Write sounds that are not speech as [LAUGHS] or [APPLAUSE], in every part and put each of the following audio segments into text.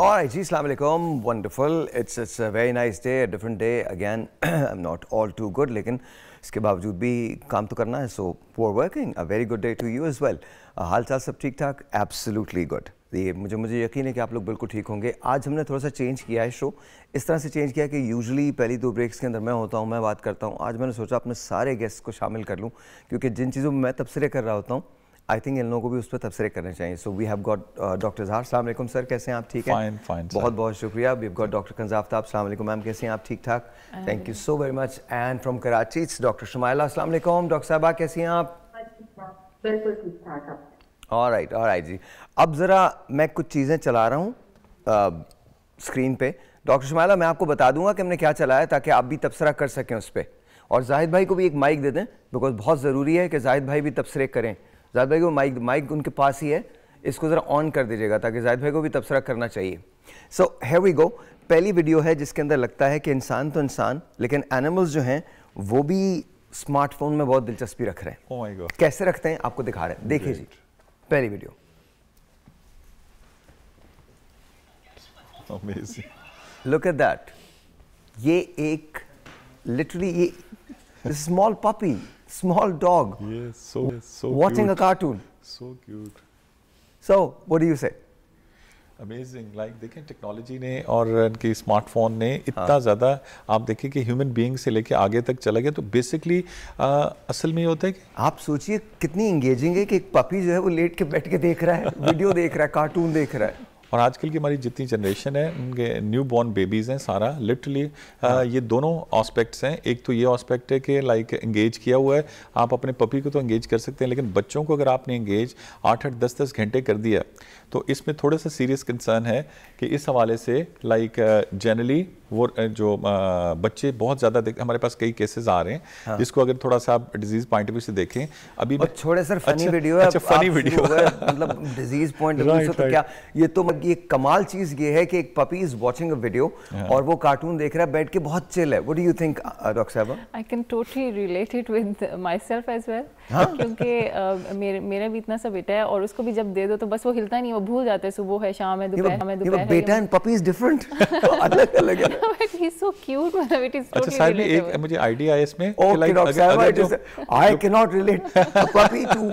All right, Jee Assalamu alaikum. Wonderful. It's it's a very nice day, a different day. Again, [CLEARS THROAT] I'm not all too good, लेकिन इसके बावजूद भी काम तो करना है. So, poor working, a very good day to you as well. हाल चाल सब ठीक ठाक? Absolutely good. ये मुझे मुझे यकीन है कि आप लोग बिल्कुल ठीक होंगे आज हमने थोड़ा सा चेंज किया है शो इस तरह से चेंज किया कि यूजुअली पहली दो ब्रेक्स के अंदर मैं होता हूँ मैं बात करता हूँ आज मैंने सोचा अपने सारे गेस्ट को शामिल कर लूँ क्योंकि जिन चीज़ों में मैं तबसरे कर रहा होता हूँ आई थिंक इन लोगों को भी उस पर तबसरे करने चाहिए so we have got doctor Zahar सलामकुम सर कैसे हैं आप ठीक है fine, fine, बहुत बहुत शुक्रिया वी हैव गॉट डॉक्टर कंजाफ्ताब सलामकुम मैम कैसे हैं आप ठीक ठाक thank you so very much and from Karachi it's doctor Shumaila Aslam doctor साहबा कैसे हैं आप बिल्कुल ठीक ठाक और राइट और राइट जी अब ज़रा मैं कुछ चीज़ें चला रहा हूँ स्क्रीन uh, पे डॉक्टर शुमाला मैं आपको बता दूंगा कि हमने क्या चलाया ताकि आप भी तबसरा कर सकें उस पर और जाहिद भाई को भी एक माइक दे दें बिकॉज बहुत ज़रूरी है कि जाहिद भाई भी तबसरे करें जाहिद भाई को माइक माइक उनके पास ही है इसको ज़रा ऑन कर दीजिएगा ताकि जाहिद भाई को भी तबसरा करना चाहिए सो हैव वी गो पहली वीडियो है जिसके अंदर लगता है कि इंसान तो इंसान लेकिन एनिमल्स जो हैं वो भी स्मार्टफोन में बहुत दिलचस्पी रख रहे हैं oh कैसे रखते हैं आपको दिखा रहे हैं देखिए जी पहली वीडियो लुक एट दैट ये एक लिटरली ये small puppy small dog yes, so, so watching cute. a cartoon. So cute. So, what do you say? Amazing like देखें टेक्नोलॉजी ने और इनकी स्मार्टफोन ने हाँ। इतना ज़्यादा आप देखिए कि ह्यूमन बीइंग से लेके आगे तक चला गया तो बेसिकली असल में ये होता है कि आप सोचिए कितनी इंगेजिंग है कि एक पपी जो है वो लेट के बैठ के देख रहा है वीडियो [LAUGHS] देख रहा है कार्टून देख रहा है और आजकल की हमारी जितनी जनरेशन है उनके न्यू बॉर्न बेबीज़ हैं सारा लिटरली हाँ। ये दोनों ऑस्पेक्ट्स हैं एक तो ये ऑस्पेक्ट है कि लाइक इंगेज किया हुआ है आप अपने पपी को तो इंगेज कर सकते हैं लेकिन बच्चों को अगर आपने इंगेज आठ आठ दस दस घंटे कर दिया तो इसमें थोड़ा सा सीरियस कंसर्न है कि इस हवाले से लाइक जनरली uh, वो uh, जो uh, बच्चे बहुत ज़्यादा देख हमारे पास कई केसेस आ रहे हैं हाँ। जिसको अगर थोड़ा सा आप डिजीज पॉइंट ऑफ व्यू से देखें अभी और छोड़े सर फनी अच्छा, वीडियो है अच्छा, फनी वीडियो मतलब डिजीज पॉइंट ऑफ व्यू से तो क्या ये तो मतलब ये कमाल चीज़ ये है कि एक puppy is watching a video और वो कार्टून देख रहा है बैठ के बहुत चिल है what do you think doctor साहब I can totally related with myself as well क्योंकि मेरा भी इतना सा बेटा है और उसको भी जब दे दो तो बस वो हिलता नहीं भूल जाते हैं सुबह है शाम है दोपहर है दोपहर है बेटा एंड पपी इज डिफरेंट अलग अलग है बट ही सो क्यूट मतलब इट इज अच्छा साहब एक मुझे लाइक अगर I can not relate puppy to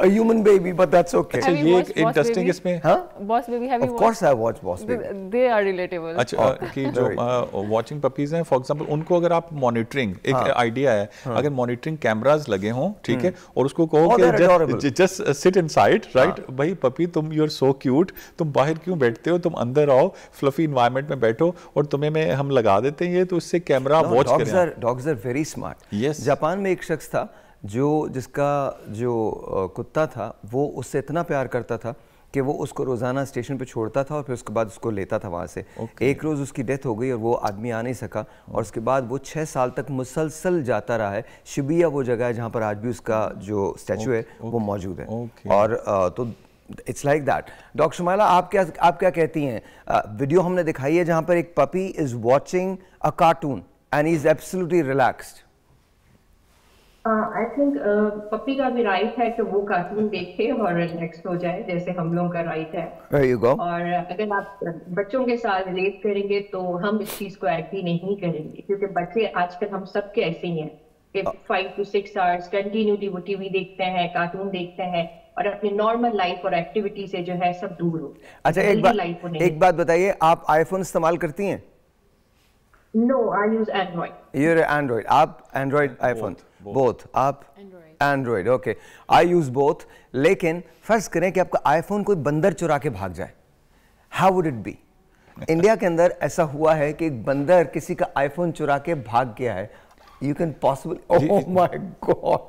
a human baby, but that's okay. अच्छा ये ek interesting इसमें हाँ? Boss baby have you? Of course I watch Boss baby. They are relatable. अच्छा कि जो watching puppies हैं, for example उनको अगर आप monitoring एक idea है, अगर monitoring cameras लगे हों, ठीक है, और उसको कहो कि just sit inside, right? भाई puppy तुम you are so cute, तुम बाहर क्यों बैठते हो? तुम अंदर आओ, fluffy environment में बैठो और तुम्हें मैं हम लगा देते हैं ये तो उससे camera watch करें। Dogs are dogs are very smart. Yes. Japan में एक शख्स था जो जिसका जो कुत्ता था वो उससे इतना प्यार करता था कि वो उसको रोज़ाना स्टेशन पे छोड़ता था और फिर उसके बाद उसको लेता था वहाँ से okay. एक रोज़ उसकी डेथ हो गई और वो आदमी आ नहीं सका और उसके बाद वो छः साल तक मुसलसल जाता रहा है शिबिया वो जगह है जहाँ पर आज भी उसका जो स्टैचू okay. है okay. वो मौजूद है okay. और तो it's like that doctor Shumaila आप क्या आप क्या कहती हैं वीडियो हमने दिखाई है जहाँ पर एक puppy is watching a cartoon and is absolutely relaxed I हाँ, थिंक पप्पी का भी राइट है कि तो वो कार्टून देखे और रिलैक्स हो जाए जैसे हम लोगों का राइट है और अगर आप बच्चों के साथ रिलेट करेंगे तो हम इस चीज को भी नहीं करेंगे क्योंकि बच्चे आजकल हम सबके ऐसे ही हैं कि five to six hours continuity वो टीवी देखते हैं कार्टून देखते हैं और अपनी नॉर्मल लाइफ और एक्टिविटी से जो है सब दूर हो अच्छा एक बात एक बात बताइए आप आईफोन इस्तेमाल करती हैं no I use Android your Android आप एंड्रॉइड आईफोन बोथ आप Android okay I use both लेकिन फर्ज करें कि आपका आईफोन कोई बंदर चुरा के भाग जाए how would it be India के अंदर ऐसा हुआ है कि एक बंदर किसी का आईफोन चुरा के भाग गया है यू कैन पॉसिबल oh जी, my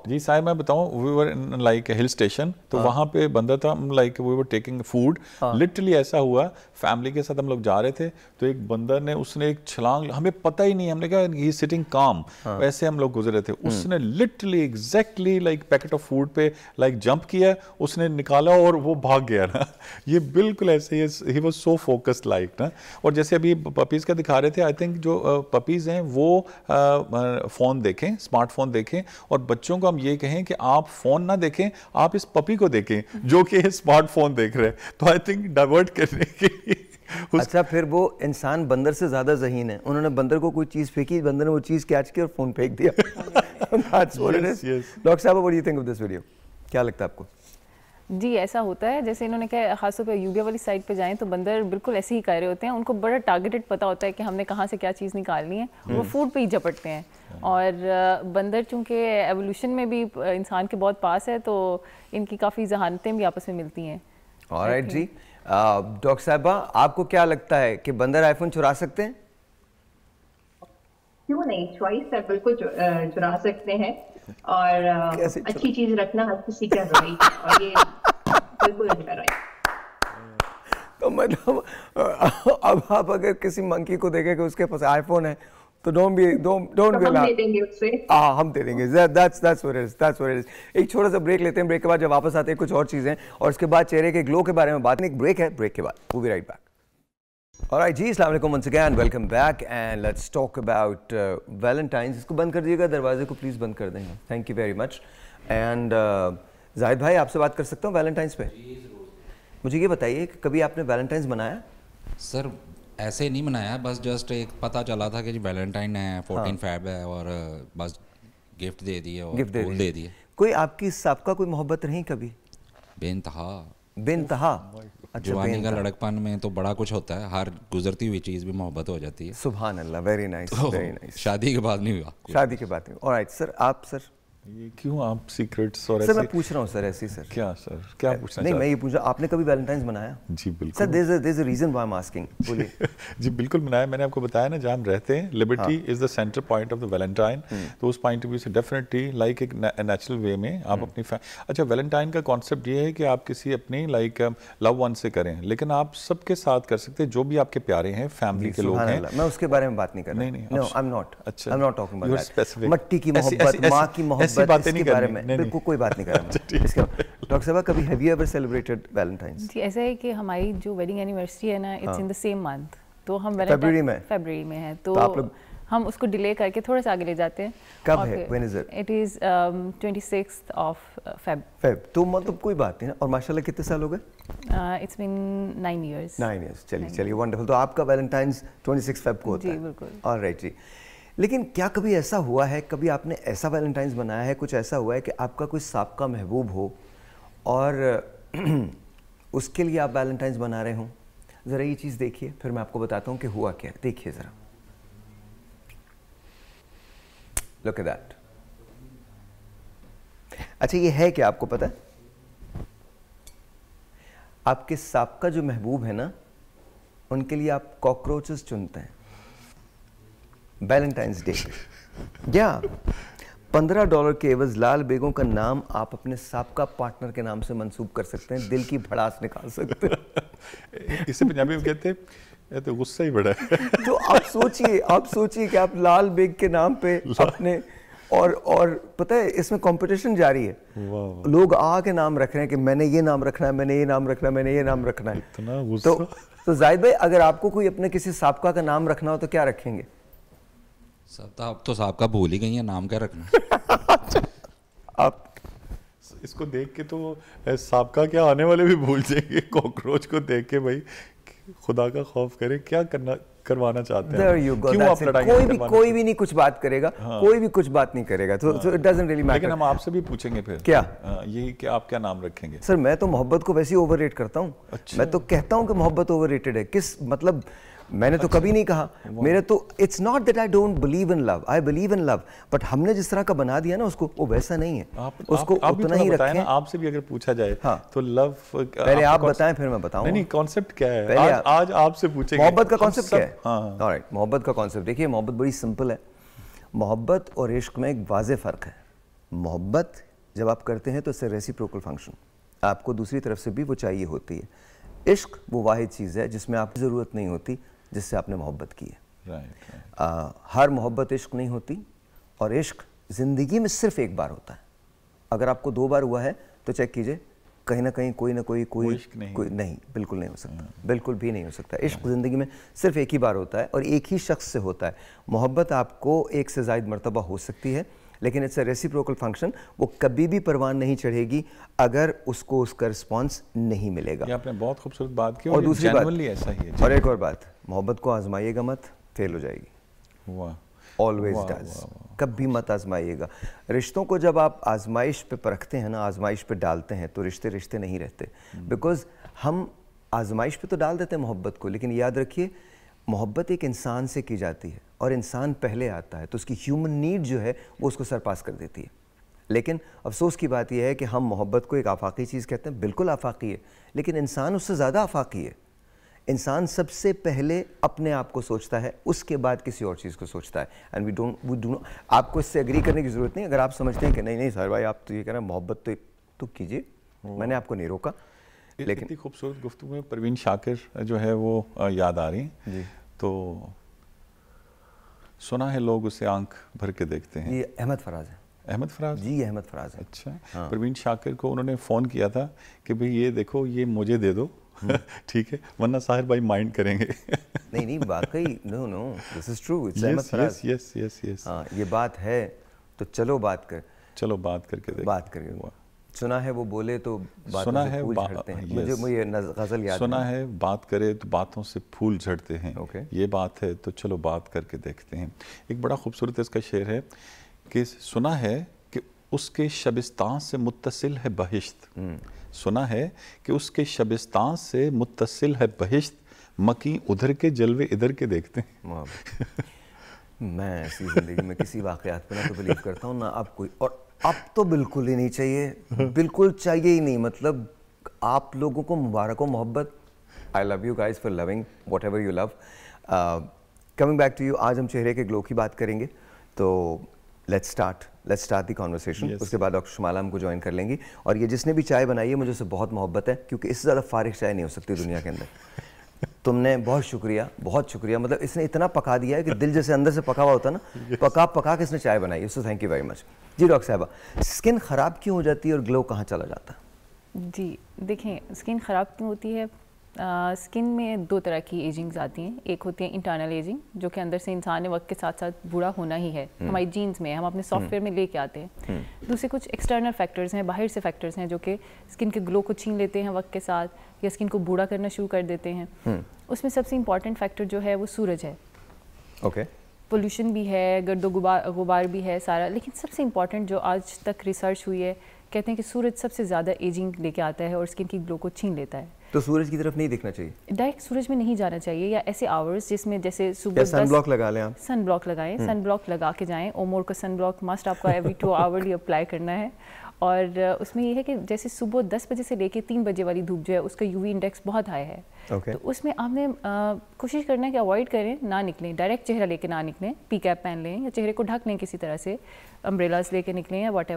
जी साहब मैं बताऊं we were in like hill station तो हाँ. वहां पे बंदा था like we were taking food literally ऐसा हुआ फैमिली के साथ हम लोग जा रहे थे तो एक बंदर ने उसने एक छलांग हमें पता ही नहीं हमने कहा ही सिटिंग काम वैसे हम लोग गुजरे थे हम्म। उसने literally exactly like packet of food पे लाइक like, जंप किया उसने निकाला और वो भाग गया ना [LAUGHS] ये बिल्कुल ऐसे ही वॉज सो फोकस्ड लाइक ना और जैसे अभी पपीज़ का दिखा रहे थे आई थिंक जो पपीज़ हैं वो फ़ोन देखें स्मार्टफोन देखें और बच्चों को हम ये कहें कि आप फ़ोन ना देखें आप इस पपी को देखें जो कि स्मार्टफोन देख रहे हैं तो आई थिंक डाइवर्ट करने के [LAUGHS] अच्छा फिर वो इंसान बंदर से ज़्यादा जहीन है उन्होंने बंदर को कोई चीज़ फेंकी बंदर ने वो चीज़ कैच की और फ़ोन फेंक दिया [LAUGHS] [LAUGHS] डॉक्टर साहब what you think of this video क्या लगता है आपको जी ऐसा होता है जैसे इन्होंने कहा खासतौर पर यूगिया वाली साइड पे जाएं तो बंदर बिल्कुल ऐसे ही कह रहे होते हैं उनको बड़ा टारगेटेड पता होता है कि हमने कहाँ से क्या चीज़ निकालनी है वो फूड हम्म। पे ही झपटते हैं हाँ। और बंदर चूँकि एवोल्यूशन में भी इंसान के बहुत पास है तो इनकी काफ़ी जहानतें भी आपस में मिलती हैं और जी डॉक्टर साहबा आपको क्या लगता है कि बंदर आईफोन चुरा सकते हैं क्यों नहीं चॉइस है बिल्कुल चुरा सकते हैं और [LAUGHS] अच्छी चीज रखना हर किसी का राइट और ये बिल्कुल उनका अच्छा राइट तो मतलब अब आप अगर किसी मंकी को देखें कि उसके पास आईफोन है तो don't be don't don't be allowed हाँ हम दे देंगे that's that's what is that's what is एक छोटा सा ब्रेक लेते हैं ब्रेक के बाद जब वापस आते हैं कुछ और चीज़ें और उसके बाद चेहरे के ग्लो के बारे में बात एक ब्रेक है ब्रेक के बाद वो भी राइट बैक All right, जी अलैक्म once again, welcome back and let's talk about uh, Valentine's. इसको बंद कर दीजिएगा दरवाजे को प्लीज़ बंद कर देंगे thank you very much and Zahid भाई आपसे बात कर सकता हूँ वैलेंटाइंस पे मुझे ये बताइए कि कभी आपने वैलेंटाइंस मनाया सर ऐसे नहीं मनाया बस जस्ट एक पता चला था कि जी वैलेंटाइन है फोर्टीन हाँ. फैब है और uh, बस गिफ्ट दे दिए और गिफ्ट दे, दे, दे दिए कोई आपकी सबका कोई मोहब्बत रही कभी बेनतहा बेनतहा अच्छा, जवानी का लड़कपन में तो बड़ा कुछ होता है हर गुजरती हुई चीज़ भी मोहब्बत हो जाती है सुबह अल्लाह वेरी नाइस वेरी नाइस शादी के बाद नहीं हुआ शादी के बाद नहीं ऑलराइट सर आप सर ये क्यों आप सीक्रेट्स और सर मैं पूछ रहा हूँ सर ऐसे सर क्या सर क्या पूछना नहीं मैं ये पूछ रहा आपने कभी वैलेंटाइंस मनाया जी बिल्कुल sir there is a reason why I am asking बोलिए [LAUGHS] जी बिल्कुल मनाया मैंने आपको बताया ना जहाँ हम रहते हैं liberty is the centre point of the Valentine तो उस पॉइंट ऑफ व्यू से डेफिनेटली लाइक एक नेचुरल वे में आप हम्म। अपनी अच्छा वैलेंटाइन का कॉन्सेप्ट ये है कि आप किसी अपनी लाइक लव वन से करें लेकिन आप सबके साथ कर सकते हैं जो भी आपके प्यारे हैं फैमिली के लोग हैं मैं उसके बारे में बात नहीं कर रहा नहीं नहीं आई एम नॉट अच्छा I am not talking about मट्टी की मोहब्बत मां की मोहब्बत ऐसी बातें नहीं बारे में बिल्कुल कोई बात नहीं कर रहा [LAUGHS] अच्छा, डॉक्टर साहब कभी have you ever celebrated Valentine's जी ऐसा है कि हमारी जो वेडिंग एनिवर्सरी है ना it's in the same month तो हम फरवरी में फरवरी में है तो, तो, आप लोग हम उसको डिले करके थोड़ा सा आगे ले जाते हैं कब है when is it it is 26th of Feb Feb तो मतलब कोई बात नहीं और माशाल्लाह कितने साल हो गए इट्स बीन 9 इयर्स 9 इयर्स चलिए चलिए वंडरफुल तो आपका वैलेंटाइंस 26 फेब को होता है जी बिल्कुल ऑलराइट जी लेकिन क्या कभी ऐसा हुआ है कभी आपने ऐसा वैलेंटाइंस बनाया है कुछ ऐसा हुआ है कि आपका कोई सबका महबूब हो और [CLEARS THROAT] उसके लिए आप वैलेंटाइंस बना रहे हों ज़रा ये चीज़ देखिए फिर मैं आपको बताता हूँ कि हुआ क्या देखिए ज़रा लुक दैट अच्छा ये है क्या आपको पता है आपके सांप का जो महबूब है ना उनके लिए आप कॉकरोचेस चुनते हैं वैलेंटाइंस डे या पंद्रह डॉलर के एवज लाल बेगों का नाम आप अपने सबका पार्टनर के नाम से मंसूब कर सकते हैं दिल की भड़ास निकाल सकते हैं इसे पंजाबी में कहते हैं तो गुस्सा ही बड़ा है तो आप सोचिए आप सोचिए कि आप लाल बेग के नाम पे अपने और और पता है इसमें कंपटीशन जारी है लोग आ के नाम रख रहे हैं कि मैंने ये नाम रखना है मैंने ये नाम रखना है मैंने ये नाम रखना है इतना तो तो जाहिद भाई अगर आपको कोई अपने किसी सबका का नाम रखना हो तो क्या रखेंगे तो आप तो साहब का भूल ही गई है नाम क्या रखना [LAUGHS] आप इसको देख के तो साहब का क्या आने वाले भी भूल जाएंगे कॉकरोच को देख के भाई खुदा का खौफ करें क्या करना करवाना चाहते हैं क्यों आप लड़ाई कोई भी कोई भी भी नहीं कुछ बात करेगा हाँ। कोई भी कुछ बात नहीं करेगा तो इट डजंट रियली मैटर लेकिन हम आपसे भी पूछेंगे फिर क्या हाँ, यही कि आप क्या नाम रखेंगे सर मैं तो मोहब्बत को वैसे ही ओवररेट करता हूँ अच्छा। मैं तो कहता हूँ कि मोहब्बत ओवररेटेड है किस मतलब मैंने तो कभी नहीं कहा अच्छा। मेरा तो it's not that I don't believe in love I believe in love but हमने जिस तरह का बना दिया ना उसको वो वैसा नहीं है आप, उसको आप, उतना आप ही रखें ना आपसे भी अगर पूछा जाए हाँ तो लव uh, पहले आप आप बताएं फिर मैं बताऊं नहीं कांसेप्ट क्या है पहले आज आपसे पूछे मोहब्बत का कांसेप्ट क्या है ऑलराइट हाँ। मोहब्बत का कांसेप्ट देखिए मोहब्बत बड़ी सिंपल है मोहब्बत और इश्क में एक वाजे फ़र्क है मोहब्बत जब आप करते हैं तो इससे रेसिप्रोकल फंक्शन आपको दूसरी तरफ से भी वो चाहिए होती है इश्क वो वाहिद चीज़ है जिसमें आपकी ज़रूरत नहीं होती जिससे आपने मोहब्बत की है हर मोहब्बत इश्क नहीं होती और इश्क ज़िंदगी में सिर्फ एक बार होता है अगर आपको दो बार हुआ है तो चेक कीजिए कहीं ना कहीं कोई ना कोई कोई नहीं कोई नहीं बिल्कुल नहीं हो सकता नहीं। हाँ। बिल्कुल भी नहीं हो सकता हाँ। इश्क ज़िंदगी में सिर्फ एक ही बार होता है और एक ही शख्स से होता है मोहब्बत आपको एक से जायद मरतबा हो सकती है लेकिन इट्स अ रेसिप्रोकल फंक्शन वो कभी भी परवान नहीं चढ़ेगी अगर उसको उसका रिस्पॉन्स नहीं मिलेगा आपने बहुत खूबसूरत बात की और, और दूसरी बात ऐसा ही है और एक और बात मोहब्बत को आजमाइएगा मत फेल हो जाएगी वाह ऑलवेज डज कभी मत आजमाइएगा रिश्तों को जब आप आजमाइश पे परखते हैं ना आजमाइश पे डालते हैं तो रिश्ते रिश्ते नहीं रहते बिकॉज हम्म। हम आजमाइश पे तो डाल देते हैं मोहब्बत को लेकिन याद रखिए मोहब्बत एक इंसान से की जाती है और इंसान पहले आता है तो उसकी ह्यूमन नीड जो है वो उसको सरपास कर देती है लेकिन अफसोस की बात यह है कि हम मोहब्बत को एक आफाकी चीज़ कहते हैं बिल्कुल आफाकी है लेकिन इंसान उससे ज़्यादा आफाकी है इंसान सबसे पहले अपने आप को सोचता है उसके बाद किसी और चीज़ को सोचता है and we don't we do आपको इससे अग्री करने की ज़रूरत नहीं अगर आप समझते हैं कि नहीं नहीं सर भाई आप तो ये कह रहे हैं मोहब्बत तो तो कीजिए मैंने आपको नहीं रोका लेकिन इतनी खूबसूरत गुफ्तु में परवीन शाकिर जो है वो याद आ रही हैं जी तो सुना है लोग उसे आंख भर के देखते हैं ये अहमद फराज है अहमद फराज जी अहमद फराज है अच्छा हाँ। प्रवीण शाकिर को उन्होंने फ़ोन किया था कि भाई ये देखो ये मुझे दे दो हम्म। ठीक है वरना साहिर भाई माइंड करेंगे नहीं नहीं वाकई no no this is true it's yes yes yes yes हाँ ये बात है तो चलो बात कर चलो बात करके देख बात करके हुआ सुना है वो बोले तो बात सुना है फूल हैं मुझे मुझे गजल याद सुना है बात करे तो बातों से फूल झड़ते हैं okay. ये बात है तो चलो बात करके देखते हैं एक बड़ा खूबसूरत इसका शेर है कि सुना है उसके शबिस्तान से मुतसिल है बहिश्त हम्म। सुना है कि उसके शबिस्तान से मुतसिल है बहिश्त मकी उधर के जलवे इधर के देखते हैं मैं ऐसी ज़िंदगी में किसी वाकयात पर ना तो बिलीव करता हूँ ना आप कोई और अब तो बिल्कुल ही नहीं चाहिए हम्म। बिल्कुल चाहिए ही नहीं मतलब आप लोगों को मुबारक हो मोहब्बत I love you guys for loving whatever you love coming back to you आज हम चेहरे के ग्लो की बात करेंगे तो let's start let's start the conversation उसके बाद डॉक्टर शुमाला हमको ज्वाइन कर लेंगी और ये जिसने भी चाय बनाई है मुझे उससे बहुत मोहब्बत है क्योंकि इससे ज़्यादा फारिश चाय नहीं हो सकती दुनिया के अंदर [LAUGHS] तुमने बहुत शुक्रिया बहुत शुक्रिया मतलब इसने इतना पका दिया है कि दिल जैसे अंदर से पका हुआ होता ना yes. पका पका के इसने चाय बनाई so thank you very much जी डॉक्टर साहबा स्किन ख़राब क्यों हो जाती है और ग्लो कहाँ चला जाता है जी देखें स्किन ख़राब क्यों होती है स्किन में दो तरह की एजिंग्स आती हैं एक होती है इंटरनल एजिंग जो कि अंदर से इंसान ने वक्त के साथ साथ बूढ़ा होना ही है हम्म। हमारी जीन्स में हम अपने सॉफ्टवेयर हम्म। में लेके आते हैं हम्म। दूसरे कुछ एक्सटर्नल फैक्टर्स हैं बाहर से फैक्टर्स हैं जो कि स्किन के ग्लो को छीन लेते हैं वक्त के साथ या स्किन को बूढ़ा करना शुरू कर देते हैं उसमें सबसे इम्पॉर्टेंट फैक्टर जो है वो सूरज है ओके पोल्यूशन भी है गर्दो गुबार गुबार भी है सारा लेकिन सबसे इम्पॉर्टेंट जो आज तक रिसर्च हुई है कहते हैं कि सूरज सबसे ज़्यादा एजिंग लेके आता है और स्किन की ग्लो को छीन लेता है तो सूरज की तरफ नहीं देखना चाहिए डायरेक्ट सूरज में नहीं जाना चाहिए या ऐसे आवर्स जिसमें जैसे सुबह सन ब्लॉक लगा लें सन ब्लॉक लगाएं सन हम्म। ब्लॉक लगा के जाएं ओमोर का सन ब्लॉक मस्ट आपका एवरी टू आवर्ली अप्लाई करना है और उसमें यह है कि जैसे सुबह दस बजे से लेके तीन बजे वाली धूप जो है उसका यू इंडेक्स बहुत हाई है okay. तो उसमें आपने कोशिश करना है कि अवॉइड करें ना निकलें डायरेक्ट चेहरा लेके ना निकलें पी कैप पहन लें या चेहरे को ढक लें किसी तरह से अम्ब्रेलाज लेके निकलें या वट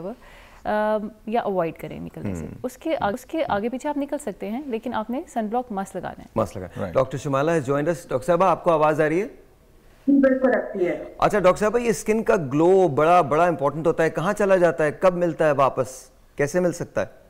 या अवॉइड करें निकलने से हम्म। उसके आगे, उसके आगे पीछे आप निकल सकते हैं लेकिन आपने सनब्लॉक मस्त लगाना है मस्त लगाना डॉक्टर शुमाला है डॉक्टर साहब आपको आवाज आ रही है बिल्कुल है अच्छा डॉक्टर साहब ये स्किन का ग्लो बड़ा बड़ा इंपॉर्टेंट होता है कहाँ चला जाता है कब मिलता है वापस कैसे मिल सकता है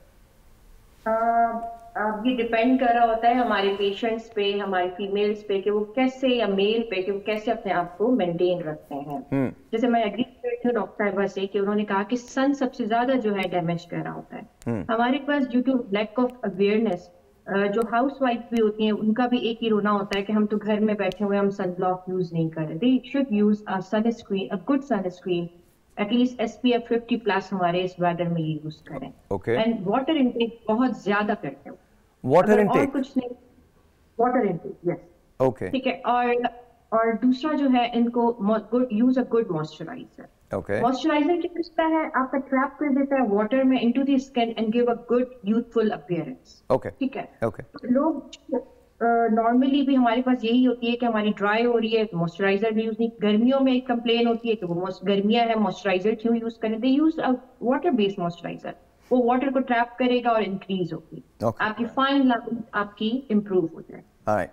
भी डिपेंड कर रहा होता है हमारे पेशेंट्स पे हमारे फीमेल्स पे कि वो कैसे या मेल पे कि वो कैसे अपने आप को मेंटेन रखते हैं हम्म। जैसे मैं एग्री करती हूँ डॉक्टर साहबा से कि उन्होंने कहा कि सन सबसे ज्यादा जो है डैमेज कर रहा होता है हम्म। हमारे पास due to lack of awareness जो हाउस वाइफ भी होती है उनका भी एक ही रोना होता है कि हम तो घर में बैठे हुए हम सन ब्लॉक यूज नहीं कर रहे they should use a sunscreen a good sunscreen at least S P F fifty plus हमारे इस वेदर में यूज करें एंड वाटर इंटेक बहुत ज्यादा करते हैं वाटर इनटेक कुछ नहीं वाटर इनटेक यस ओके ठीक है और और दूसरा जो है इनको use a good moisturiser okay moisturiser क्या करता है आपका ट्रैप कर देता है वाटर में into the skin and give a good youthful appearance okay ठीक है ओके लोग नॉर्मली uh, भी हमारे पास यही होती है कि हमारी ड्राई हो रही है मॉइस्चराइजर भी यूज नहीं गर्मियों में एक कंप्लेन होती है कि वो गर्मियां है मॉइस्चराइजर क्यों यूज करें they use a water based moisturiser वो वाटर को ट्रैप करेगा और इंक्रीज होगी okay. आपकी फाइन लाइन आपकी इम्प्रूव हो जाए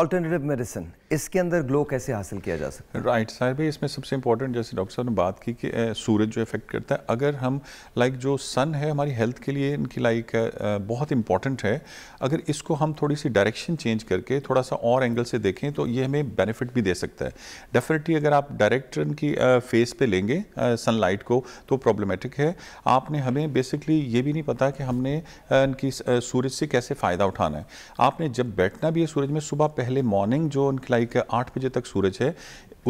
ऑल्टरनेटिव मेडिसिन इसके अंदर ग्लो कैसे हासिल किया जा सकता है राइट साहब भाई इसमें सबसे इंपॉर्टेंट जैसे डॉक्टर साहब ने बात की कि सूरज जो इफेक्ट करता है अगर हम लाइक like, जो सन है हमारी हेल्थ के लिए इनकी लाइक like, बहुत इंपॉर्टेंट है अगर इसको हम थोड़ी सी डायरेक्शन चेंज करके थोड़ा सा और एंगल से देखें तो ये हमें बेनिफिट भी दे सकता है डेफिनेटली अगर आप डायरेक्ट इनकी फेस पे लेंगे सनलाइट को तो प्रॉब्लमेटिक है आपने हमें बेसिकली ये भी नहीं पता कि हमने इनकी सूरज से कैसे फ़ायदा उठाना है आपने जब बैठना भी है सूरज में सुबह पहले मॉर्निंग जो उनकी लाइक आठ बजे तक सूरज है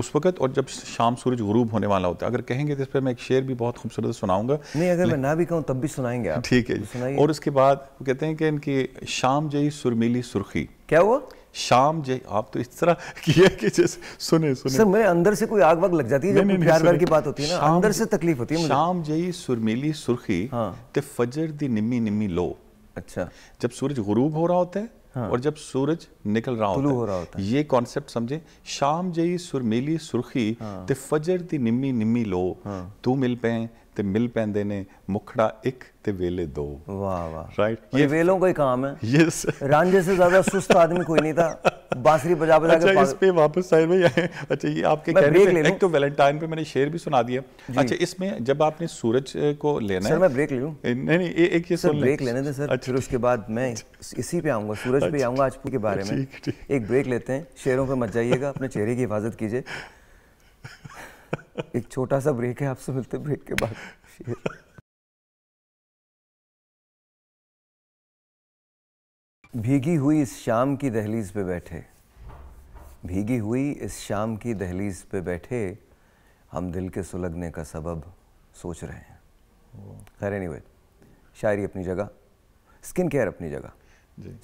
उस वक्त और जब शाम सूरज गुरूब होने वाला होता है अगर कहेंगे तो इस पर मैं एक शेर भी बहुत खूबसूरत सुनाऊंगा नहीं अगर मैं ना भी कहूँ तब भी सुनाएंगे आप ठीक है और उसके बाद वो कहते हैं कि इनकी शाम जई सुरमीली सुर्खी क्या हुआ शाम जय आप तो इस तरह [LAUGHS] किया कि जैसे सुने सुने सर मेरे अंदर से कोई आग वाग लग जाती है जब प्यार की बात होती है ना अंदर से तकलीफ होती है मुझे शाम जय सुरमीली सुर्खी हाँ। ते फजर दी निम्मी निम्मी लो अच्छा जब सूरज गुरूब हो रहा होता है हाँ। और जब सूरज निकल रहा होता, हो रहा होता है ये कॉन्सेप्ट समझे शाम जई सुरमेली सुरखी हाँ। ते फजर दी निम्मी निम्मी लो हाँ। तू मिल पे ਤੇ ਮਿਲ ਪੈਂਦੇ ਨੇ ਮੁਖੜਾ ਇੱਕ ਤੇ ਵੇਲੇ ਦੋ ਵਾਹ ਵਾਹ ਰਾਈट ये वेलों का ही काम है यस [LAUGHS] रांझे से ज्यादा सुस्त आदमी कोई नहीं था बांसुरी बजा बजा अच्छा, इस पे वापस साहिल भाई अच्छा ये आपके कह रहे एक तो वैलेंटाइन पे मैंने शेर भी सुना दिया अच्छा इसमें जब आपने सूरज को लेना सर मैं ब्रेक ले लूं नहीं नहीं एक ये सर ब्रेक लेने दें सर अच्छा। फिर उसके बाद मैं इसी पे आऊंगा सूरज पे अच्छा। आऊंगा आज के बारे में एक ब्रेक लेते हैं शेरों पे मत जाइएगा अपने चेहरे की हिफाजत कीजिए [LAUGHS] एक छोटा सा ब्रेक है आपसे मिलते ब्रेक के बाद भीगी हुई इस शाम की दहलीज पे बैठे भीगी हुई इस शाम की दहलीज पे बैठे हम दिल के सुलगने का सबब सोच रहे हैं खैर एनीवे शायरी अपनी जगह स्किन केयर अपनी जगह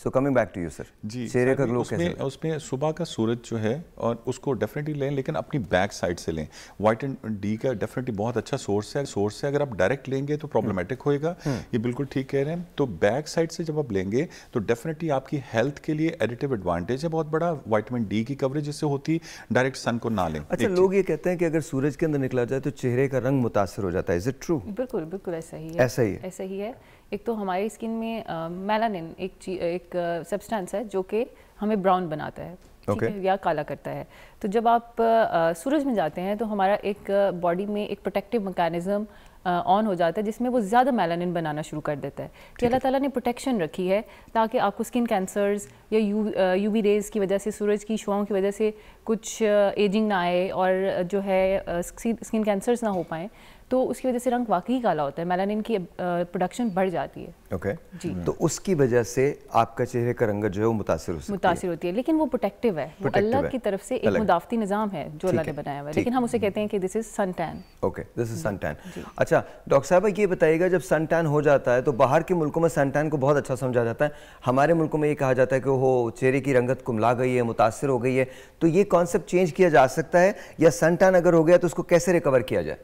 so coming back to you sir जी चेहरे का ग्लो कैसे उसमें सुबह का सूरज जो है और उसको डेफिनेटली लें लेकिन अपनी बैक साइड से लें वाइट एंड डी का डेफिनेटली बहुत अच्छा सोर्स है सोर्स से अगर आप डायरेक्ट लेंगे तो प्रॉब्लमेटिक हम्म। होएगा हम्म। ये बिल्कुल ठीक कह रहे हैं तो बैक साइड से जब आप लेंगे तो डेफिनेटली आपकी हेल्थ के लिए एडिटिव एडवांटेज है बहुत बड़ा वाइटमिन डी की कवरेज इससे होती डायरेक्ट सन को ना लें अच्छा लोग ये कहते हैं कि अगर सूरज के अंदर निकला जाए तो चेहरे का रंग मुतासर हो जाता है इज इट ट्रू बिल्कुल बिल्कुल ऐसा ही है ऐसा ही है ऐसा ही है एक तो हमारी स्किन में मेलानिन एक एक सब्सटेंस है जो कि हमें ब्राउन बनाता है okay. या काला करता है तो जब आप uh, सूरज में जाते हैं तो हमारा एक बॉडी में एक प्रोटेक्टिव मैकेनिज्म ऑन हो जाता है जिसमें वो ज़्यादा मेलानिन बनाना शुरू कर देता है तो कि अल्लाह ताला ने प्रोटेक्शन रखी है ताकि आपको स्किन कैंसर्स या यू यूवी रेज़ की वजह से सूरज की शुआओं की वजह से कुछ एजिंग ना आए और जो है स्किन कैंसर्स ना हो पाएँ तो उसकी वजह से रंग वाकई काला होता है मेलानिन की प्रोडक्शन बढ़ जाती है ओके okay. जी तो उसकी वजह से आपका चेहरे का रंग जो है वो मुतासर हो मुतासर होती है लेकिन वो प्रोटेक्टिव है अल्लाह की तरफ से एक मुदाफती निज़ाम है जो अल्लाह ने बनाया हुआ है लेकिन हम उसे कहते हैं कि this is sun tan okay this is sun tan अच्छा डॉक्टर साहब ये बताइएगा जब सन टैन हो जाता है तो बाहर के मुल्कों में सन टैन को बहुत अच्छा समझा जाता है हमारे मुल्कों में ये कहा जाता है कि वो चेहरे की रंगत कुमला गई है मुतासर हो गई है तो ये कॉन्सेप्ट चेंज किया जा सकता है या सन टैन अगर हो गया तो उसको कैसे रिकवर किया जाए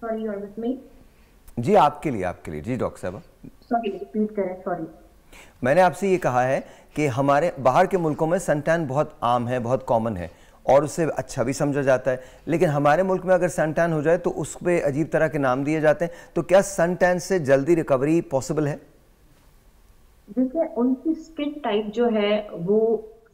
sorry you are with me जी आपके लिए आपके लिए जी डॉक्टर साहब सॉरी रिपीट करें सॉरी मैंने आपसे ये कहा है कि हमारे बाहर के मुल्कों में सनटैन बहुत आम है बहुत कॉमन है और उसे अच्छा भी समझा जाता है लेकिन हमारे मुल्क में अगर सनटैन हो जाए तो उस पर अजीब तरह के नाम दिए जाते हैं तो क्या सनटैन से जल्दी रिकवरी पॉसिबल है देखिए उनकी स्किन टाइप जो है वो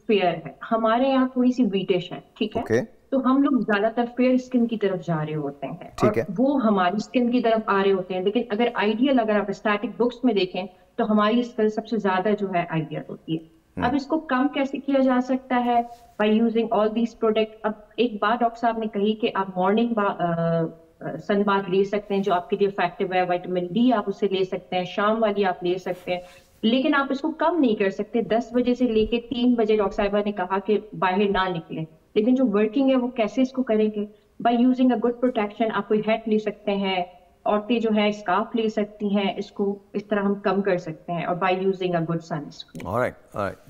फेयर है हमारे यहाँ थोड़ी सी वीटिश है ठीक है okay. तो हम लोग ज्यादातर फेयर स्किन की तरफ जा रहे होते हैं और है। वो हमारी स्किन की तरफ आ रहे होते हैं लेकिन अगर आइडियल अगर आप स्टैटिक बुक्स में देखें तो हमारी स्किन सबसे ज्यादा जो है आइडियल होती है हम्म। अब इसको कम कैसे किया जा सकता है by using all these product अब एक बात डॉक्टर साहब ने कही कि आप मॉर्निंग सन बात ले सकते हैं जो आपके लिए इफेक्टिव है वाइटामिन डी आप उसे ले सकते हैं शाम वाली आप ले सकते हैं लेकिन आप इसको कम नहीं कर सकते दस बजे से लेके तीन बजे डॉक्टर साहबा ने कहा कि बाहर ना निकले लेकिन जो वर्किंग है वो कैसे इसको करेंगे by using a good protection आप कोई हेट ले सकते हैं औरतें जो है स्कार्फ ले सकती हैं इसको इस तरह हम कम कर सकते हैं और by using a good sunscreen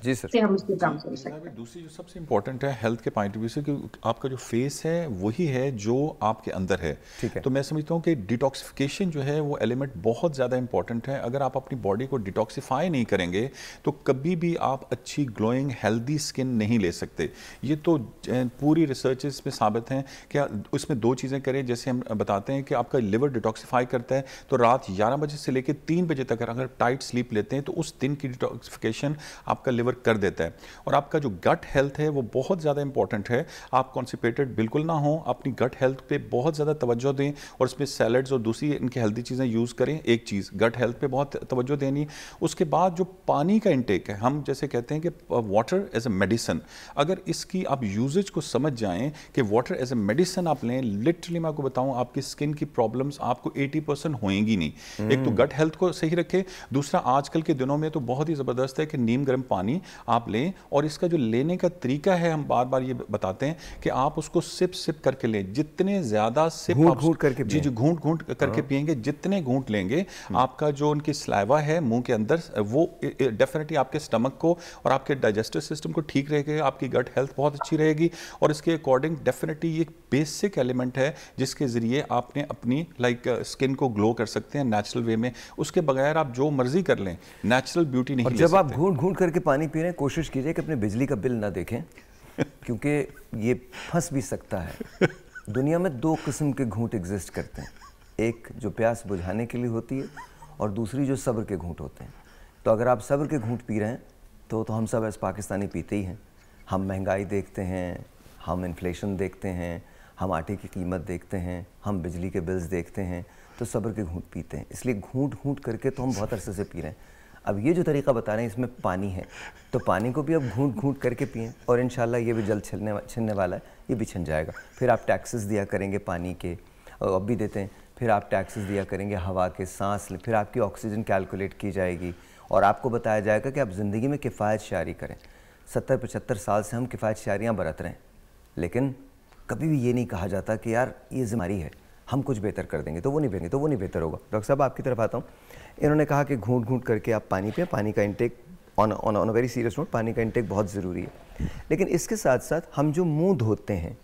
जी सर से हम उसको काम कर सकते हैं दूसरी जो सबसे इम्पोर्टेंट है हेल्थ के पॉइंट ऑफ व्यू से कि आपका जो फेस है वही है जो आपके अंदर है ठीक है तो मैं समझता हूँ कि डिटॉक्सिफिकेशन जो है वो एलिमेंट बहुत ज़्यादा इंपॉर्टेंट है अगर आप अपनी बॉडी को डिटॉक्सीफाई नहीं करेंगे तो कभी भी आप अच्छी ग्लोइंग हेल्दी स्किन नहीं ले सकते ये तो पूरी रिसर्च में साबित हैं कि उसमें दो चीज़ें करें जैसे हम बताते हैं कि आपका लिवर डिटॉक्सीफाई करता है तो रात ग्यारह बजे से लेकर तीन बजे तक अगर टाइट स्लीप लेते हैं तो उस दिन की डिटॉक्सीफिकेशन आप आपका लिवर कर देता है और आपका जो गट हेल्थ है वो बहुत ज़्यादा इंपॉर्टेंट है आप कॉन्सिपेटेड बिल्कुल ना हो अपनी गट हेल्थ पे बहुत ज़्यादा तवज्जो दें और उसमें सैलड्स और दूसरी इनकी हेल्दी चीज़ें यूज़ करें एक चीज़ गट हेल्थ पर बहुत तवज्जो देनी उसके बाद जो पानी का इंटेक है हम जैसे कहते हैं कि वाटर एज ए मेडिसन अगर इसकी आप यूजेज को समझ जाएँ कि वाटर एज ए मेडिसन आप लें लिटरली मैं आपको बताऊँ आपकी स्किन की प्रॉब्लम्स आपको एटी परसेंट होएंगी नहीं एक तो गट हम्म। हेल्थ को सही रखें दूसरा आजकल के दिनों में तो बहुत ही ज़बरदस्त है कि नीम गर्म पानी आप लें और इसका जो लेने का तरीका है हम बार बार ये बताते हैं कि आप उसको सिप सिप करके लें जितने ज़्यादा सिप घूट घूट करके जी जी घूट घूट करके हाँ। पियेंगे जितने घूट लेंगे हम्म। आपका जो उनकी स्लाइवा है मुंह के अंदर वो डेफिनेटली आपके स्टमक को और आपके डाइजेस्टिव सिस्टम को ठीक रहेगा आपकी गट हेल्थ बहुत अच्छी रहेगी और इसके अकॉर्डिंग डेफिनेटली ये बेसिक एलिमेंट है जिसके ज़रिए आपने अपनी लाइक स्किन को ग्लो कर सकते हैं नेचुरल वे में उसके बगैर आप जो मर्जी कर लें नेचुरल ब्यूटी नहीं जब आप घूट घूट कर करके पानी पी रहे हैं कोशिश कीजिए कि अपने बिजली का बिल ना देखें [LAUGHS] क्योंकि ये फंस भी सकता है दुनिया में दो किस्म के घूट एग्जिस्ट करते हैं एक जो प्यास बुझाने के लिए होती है और दूसरी जो सब्र के घूट होते हैं तो अगर आप सब्र के घूट पी रहे हैं तो तो हम सब ऐसे पाकिस्तानी पीते ही हैं हम महंगाई देखते हैं हम इन्फ्लेशन देखते हैं हम आटे की कीमत देखते हैं हम बिजली के बिल्स देखते हैं तो सब्र के घूट पीते हैं इसलिए घूट घूंट करके तो हम बहुत अरसे से पी रहे हैं अब ये जो तरीका बता रहे हैं इसमें पानी है तो पानी को भी अब घूट घूट करके पिए और इन ये भी जल छिलने छिलने वाला है ये भी छन जाएगा फिर आप टैक्सेस दिया करेंगे पानी के और अब भी देते हैं फिर आप टैक्सेस दिया करेंगे हवा के सांस फिर आपकी ऑक्सीजन कैलकुलेट की जाएगी और आपको बताया जाएगा कि आप ज़िंदगी में किफ़ायत शारी करें सत्तर पचहत्तर साल से हम किफ़ायत शारियाँ बरत रहे हैं लेकिन कभी भी ये नहीं कहा जाता कि यार ये जिम्मेदारी है हम कुछ बेहतर कर देंगे तो वो नहीं बेंगे तो वो नहीं बेहतर होगा डॉक्टर साहब आपकी तरफ आता हूँ इन्होंने कहा कि घूट घूट करके आप पानी पिए पानी का intake on on a very serious note पानी का इंटेक बहुत ज़रूरी है लेकिन इसके साथ साथ हम जो मुंह धोते हैं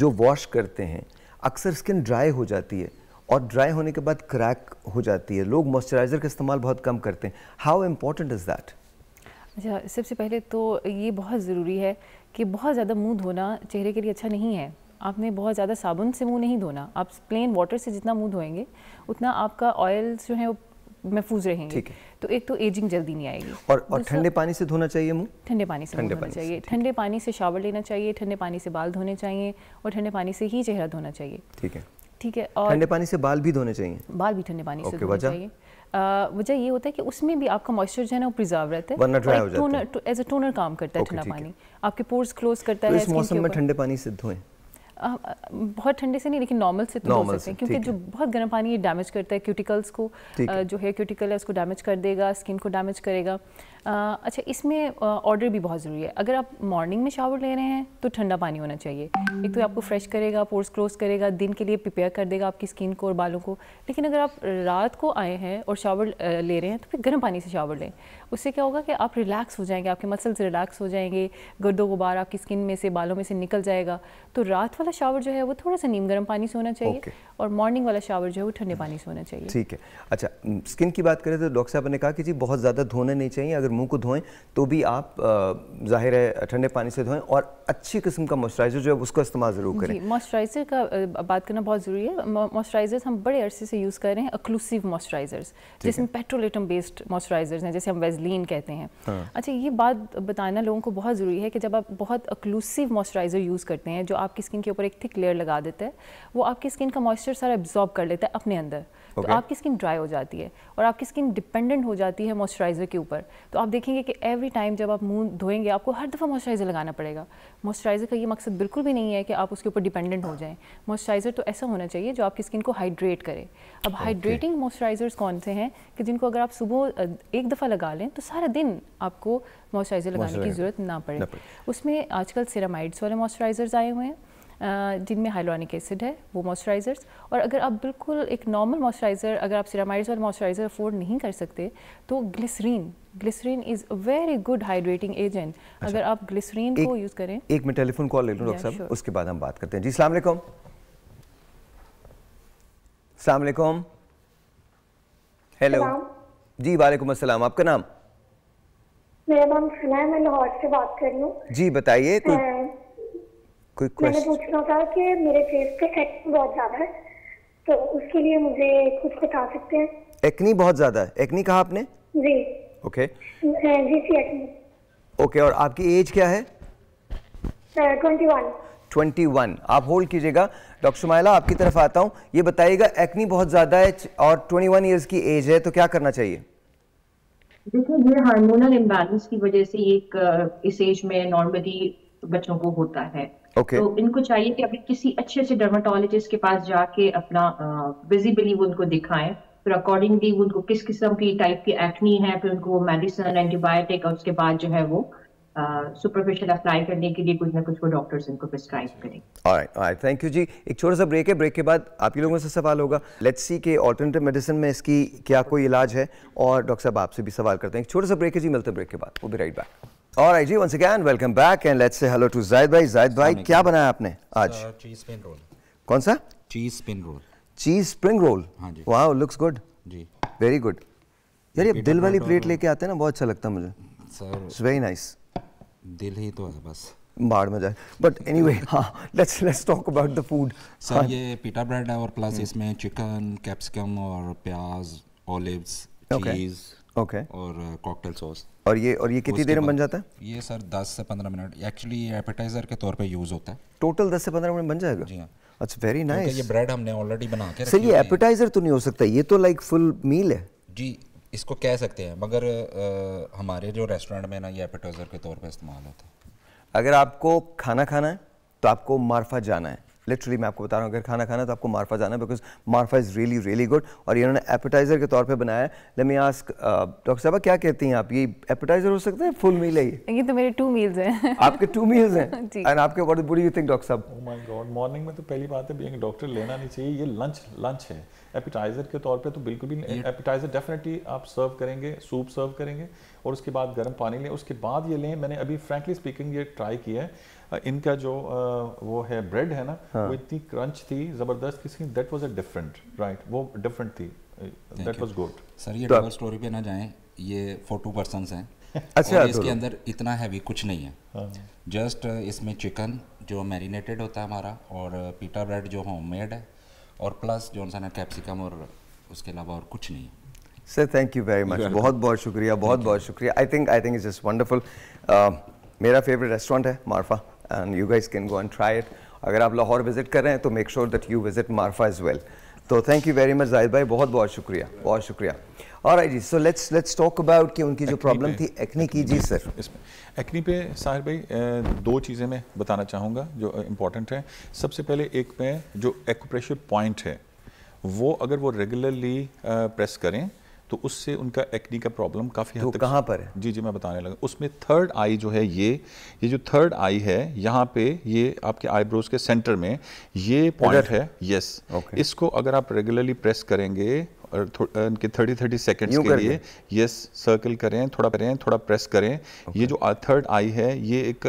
जो वॉश करते हैं अक्सर स्किन ड्राई हो जाती है और ड्राई होने के बाद क्रैक हो जाती है लोग मॉइस्चराइज़र का इस्तेमाल बहुत कम करते हैं हाउ इम्पोर्टेंट इज़ दैट अच्छा सबसे पहले तो ये बहुत ज़रूरी है कि बहुत ज़्यादा मुंह धोना चेहरे के लिए अच्छा नहीं है आपने बहुत ज़्यादा साबुन से मुंह नहीं धोना आप प्लेन वाटर से जितना मुंह धोएंगे उतना आपका ऑयल्स जो है वो महफूज रहेंगे तो एक तो एजिंग जल्दी नहीं आएगी और और ठंडे पानी से धोना चाहिए मुंह ठंडे पानी से धोना चाहिए ठंडे पानी से शावर लेना चाहिए ठंडे पानी से बाल धोने चाहिए और ठंडे पानी से ही चेहरा धोना चाहिए ठीक है ठीक है और ठंडे पानी से बाल भी धोने चाहिए बाल भी ठंडे पानी से धोने चाहिए वजह ये होता है कि उसमें भी आपका मॉइस्चर जो है ना वो प्रिजर्व रहता है वरना ड्राई हो जाता है एज अ टोनर काम करता है ठंडा पानी आपके पोर्स क्लोज करता तो है इस मौसम में ठंडे पानी से धोएं बहुत ठंडे से नहीं लेकिन नॉर्मल से तो हो सकते हैं क्योंकि जो बहुत गर्म पानी ये डैमेज करता है क्यूटिकल्स को जो हेयर क्यूटिकल है उसको डैमेज कर देगा स्किन को डैमेज करेगा अच्छा इसमें ऑर्डर भी बहुत ज़रूरी है अगर आप मॉर्निंग में शावर ले रहे हैं तो ठंडा पानी होना चाहिए एक तो आपको फ्रेश करेगा पोर्स क्लोज करेगा दिन के लिए प्रिपेयर कर देगा आपकी स्किन को और बालों को लेकिन अगर आप रात को आए हैं और शावर ले रहे हैं तो फिर गर्म पानी से शावर लें उससे क्या होगा कि आप रिलैक्स हो जाएंगे आपके मसल्स रिलैक्स हो जाएंगे गर्दो गुबार आपकी स्किन में से बालों में से निकल जाएगा तो रात वाला शावर जो है वो थोड़ा सा नीम गर्म पानी से होना चाहिए okay. और मॉर्निंग वाला शावर जो है वो ठंडे पानी से होना चाहिए ठीक है अच्छा स्किन की बात करें तो डॉक्टर साहब ने कहा कि जी बहुत ज़्यादा धोना नहीं चाहिए अगर मुँह को धोएं तो भी आप जाहिर है ठंडे पानी से धोएं और अच्छी किस्म का मॉइस्चराइजर जो है उसका इस्तेमाल ज़रूर करें मॉइस्चराइजर का बात करना बहुत ज़रूरी है मॉइस्चराइजर हम बड़े अरसे से यूज़ कर रहे हैं अक्लूसिव मॉइस्चराइजर्स जिसमें पेट्रोलेटम बेस्ड मॉइस्चराइजर्स हैं जैसे हम वेजली वाजलिन कहते हैं हाँ। अच्छा ये बात बताना लोगों को बहुत ज़रूरी है कि जब आप बहुत अक्लूसिव मॉइस्चराइज़र यूज़ करते हैं जो आपकी स्किन के ऊपर एक थिक लेयर लगा देता है वो आपकी स्किन का मॉइस्चर सारा एब्जॉर्ब कर लेता है अपने अंदर तो okay. आपकी स्किन ड्राई हो जाती है और आपकी स्किन डिपेंडेंट हो जाती है मॉइस्चराइज़र के ऊपर तो आप देखेंगे कि एवरी टाइम जब आप मुंह धोएंगे आपको हर दफ़ा मॉइस्चराइज़र लगाना पड़ेगा मॉइस्चराइज़र का ये मकसद बिल्कुल भी नहीं है कि आप उसके ऊपर डिपेंडेंट हो हाँ। जाएँ मॉइस्चराइज़र तो ऐसा होना चाहिए जो आपकी स्किन को हाइड्रेट करे अब हाइड्रेटिंग मॉइस्चराइज़र्स कौन से हैं कि जिनको अगर आप सुबह एक दफ़ा लगा लें तो सारा दिन आपको मॉइस्चराइज़र लगाने की ज़रूरत ना पड़े उसमें आजकल सिरामाइड्स वाले मॉइस्चराइज़र्स आए हुए हैं जिनमें हाइलोनिक एसिड है वो मॉइस्चराइज़र्स और अगर आप बिल्कुल एक नॉर्मल मॉइस्चराइज़र अगर आप सिरामाइड्स वाला मॉइस्चराइज़र अफोर्ड नहीं कर सकते तो glycerine glycerine is a very good hydrating agent अगर आप ग्लिसरीन को यूज़ करें एक मिनट टेलीफोन कॉल ले लो डॉक्टर साहब उसके बाद हम बात करते हैं जी सलामकुम सलामकुम हेलो जी वालेकुम अस्सलाम आपका नाम मेरा नाम हना मैं लाहौर से बात कर रही हूँ जी बताइए कोई क्विक क्वेश्चन मैंने पूछना था कि मेरे फेस पे एक्ने बहुत ज़्यादा है तो उसके लिए मुझे कुछ बता सकते हैं एक्ने बहुत ज़्यादा है एक्ने कहा आपने जी ओके जी सी एक्ने ओके और आपकी एज क्या है ट्वेंटी वन 21 आप होल्ड कीजिएगा डॉक्टर शुमाइला आपकी तरफ आता हूँ ये बताइएगा एक्नी बहुत ज़्यादा है और 21 वन ईयर्स की एज है तो क्या करना चाहिए देखिए ये हार्मोनल इम्बैलेंस की वजह से एक इस एज में नॉर्मली बच्चों को होता है okay. तो इनको चाहिए कि अभी किसी अच्छे से डर्माटोलॉजिस्ट के पास जाके अपना विजिबली वो उनको दिखाएं फिर अकॉर्डिंगली उनको किस किस्म की टाइप की एक्नी है फिर उनको मेडिसिन एंटीबायोटिक और उसके बाद जो है वो सुपरफिशियल uh, अप्लाई करने के लिए कुछ ना कुछ वो डॉक्टर्स इनको प्रिस्क्राइब जी एक छोटा सा ब्रेक है ब्रेक के बाद आप लोगों से सवाल होगा लेट्स सी के ऑल्टरनेटिव मेडिसिन में इसकी क्या कोई इलाज है और डॉक्टर साहब आपसे भी सवाल करते हैं एक छोटा सा ब्रेक है जी मिलते ब्रेक के बाद वो भी राइट बैक और आई जी once again welcome back and let's say hello to Zaid भाई जायद भाई क्या बनाया आपने आज चीज स्पिन रोल कौन सा cheese spin roll cheese spring roll हाँ जी वाओ लुक्स गुड जी वेरी गुड यार ये दिल वाली प्लेट तो तो। लेके आते हैं ना बहुत अच्छा लगता है मुझे सर इट्स वेरी नाइस दिल ही तो है बस बाढ़ में जाए बट एनी वे हाँ let's let's talk about the food sir ये पीटा ब्रेड है और प्लस hmm। इसमें चिकन कैप्सिकम और प्याज ऑलिव्स चीज़ ओके और कॉकटेल uh, सॉस और ये और ये कितनी देर में बन जाता है ये सर 10 से 15 मिनट एक्चुअली ये एपेटाइजर के तौर पे यूज़ होता है टोटल 10 से 15 मिनट बन जाएगा जी हाँ अच्छा वेरी नाइस ये ब्रेड हमने ऑलरेडी बना के सर ये एपेटाइजर तो नहीं हो सकता ये तो लाइक फुल मील है जी इसको कह सकते हैं मगर आ, हमारे जो रेस्टोरेंट में ना ये एपेटाइजर के तौर पर इस्तेमाल होता है अगर आपको खाना खाना है तो आपको मारफा जाना है लिटरली मैं आपको बता रहा हूँ अगर खाना खाना तो आपको मार्फा जाना because Marfa is really really good और इन्होंने एपेटाइज़र के तौर पे बनाया लेट मी आस्क डॉक्टर साहब क्या कहती हैं आप ये एपेटाइज़र हो सकता है फुल मील है ये तो मेरे टू मील्स हैं आपके टू मील्स हैं एंड [LAUGHS] आपके what do you think doctor साहब माय गॉड मॉर्निंग में तो पहली बात है बीइंग डॉक्टर लेना नहीं चाहिए ये लंच लंच है एपेटाइज़र के तौर पर तो बिल्कुल भी एपेटाइज़र डेफिनेटली आप सर्व करेंगे सूप सर्व करेंगे और उसके बाद गर्म पानी लें उसके बाद ये लें मैंने अभी फ्रेंकली स्पीकिंग ये ट्राई किया है इनका जो वो है ब्रेड है ना हाँ. वो इतनी क्रंच थी जबरदस्त किसी that was a different right वो डिफरेंट थी दैट वाज गुड सर ये डबल स्टोरी पे ना जाएं ये फॉर टू पर्संस हैं [LAUGHS] अच्छा और इसके अंदर इतना हैवी कुछ नहीं है जस्ट हाँ। इसमें चिकन जो मैरिनेटेड होता है हमारा और पीटा ब्रेड जो होम मेड है और प्लस जो सा कैप्सिकम और उसके अलावा और कुछ नहीं है sir thank you very much बहुत बहुत शुक्रिया बहुत बहुत शुक्रिया I think I think is just wonderful मेरा फेवरेट रेस्टोरेंट है Marfa and you guys can go and try it अगर आप लाहौर विजिट कर रहे हैं तो make sure that you visit Marfa is well तो thank you very much Zahid भाई बहुत बहुत शुक्रिया बहुत शुक्रिया और आई जी so let's let's talk about कि उनकी जो प्रॉब्लम थी एक्नी की जी सर इसमें एक्नी पे साहिर भाई दो चीज़ें मैं बताना चाहूँगा जो इम्पॉर्टेंट है सबसे पहले एक में जो एक्यूप्रेशर पॉइंट है वो अगर वो रेगुलरली प्रेस करें तो उससे उनका एक्नी का प्रॉब्लम काफ़ी तो कहाँ पर है जी जी मैं बताने लगा उसमें थर्ड आई जो है ये ये जो थर्ड आई है यहाँ पे ये आपके आईब्रोज के सेंटर में ये पॉइंट है यस इसको अगर आप रेगुलरली प्रेस करेंगे इनके थर्टी थर्टी सेकेंड्स के लिए यस सर्कल करें थोड़ा करें थोड़ा प्रेस करें okay. ये जो थर्ड आई है ये एक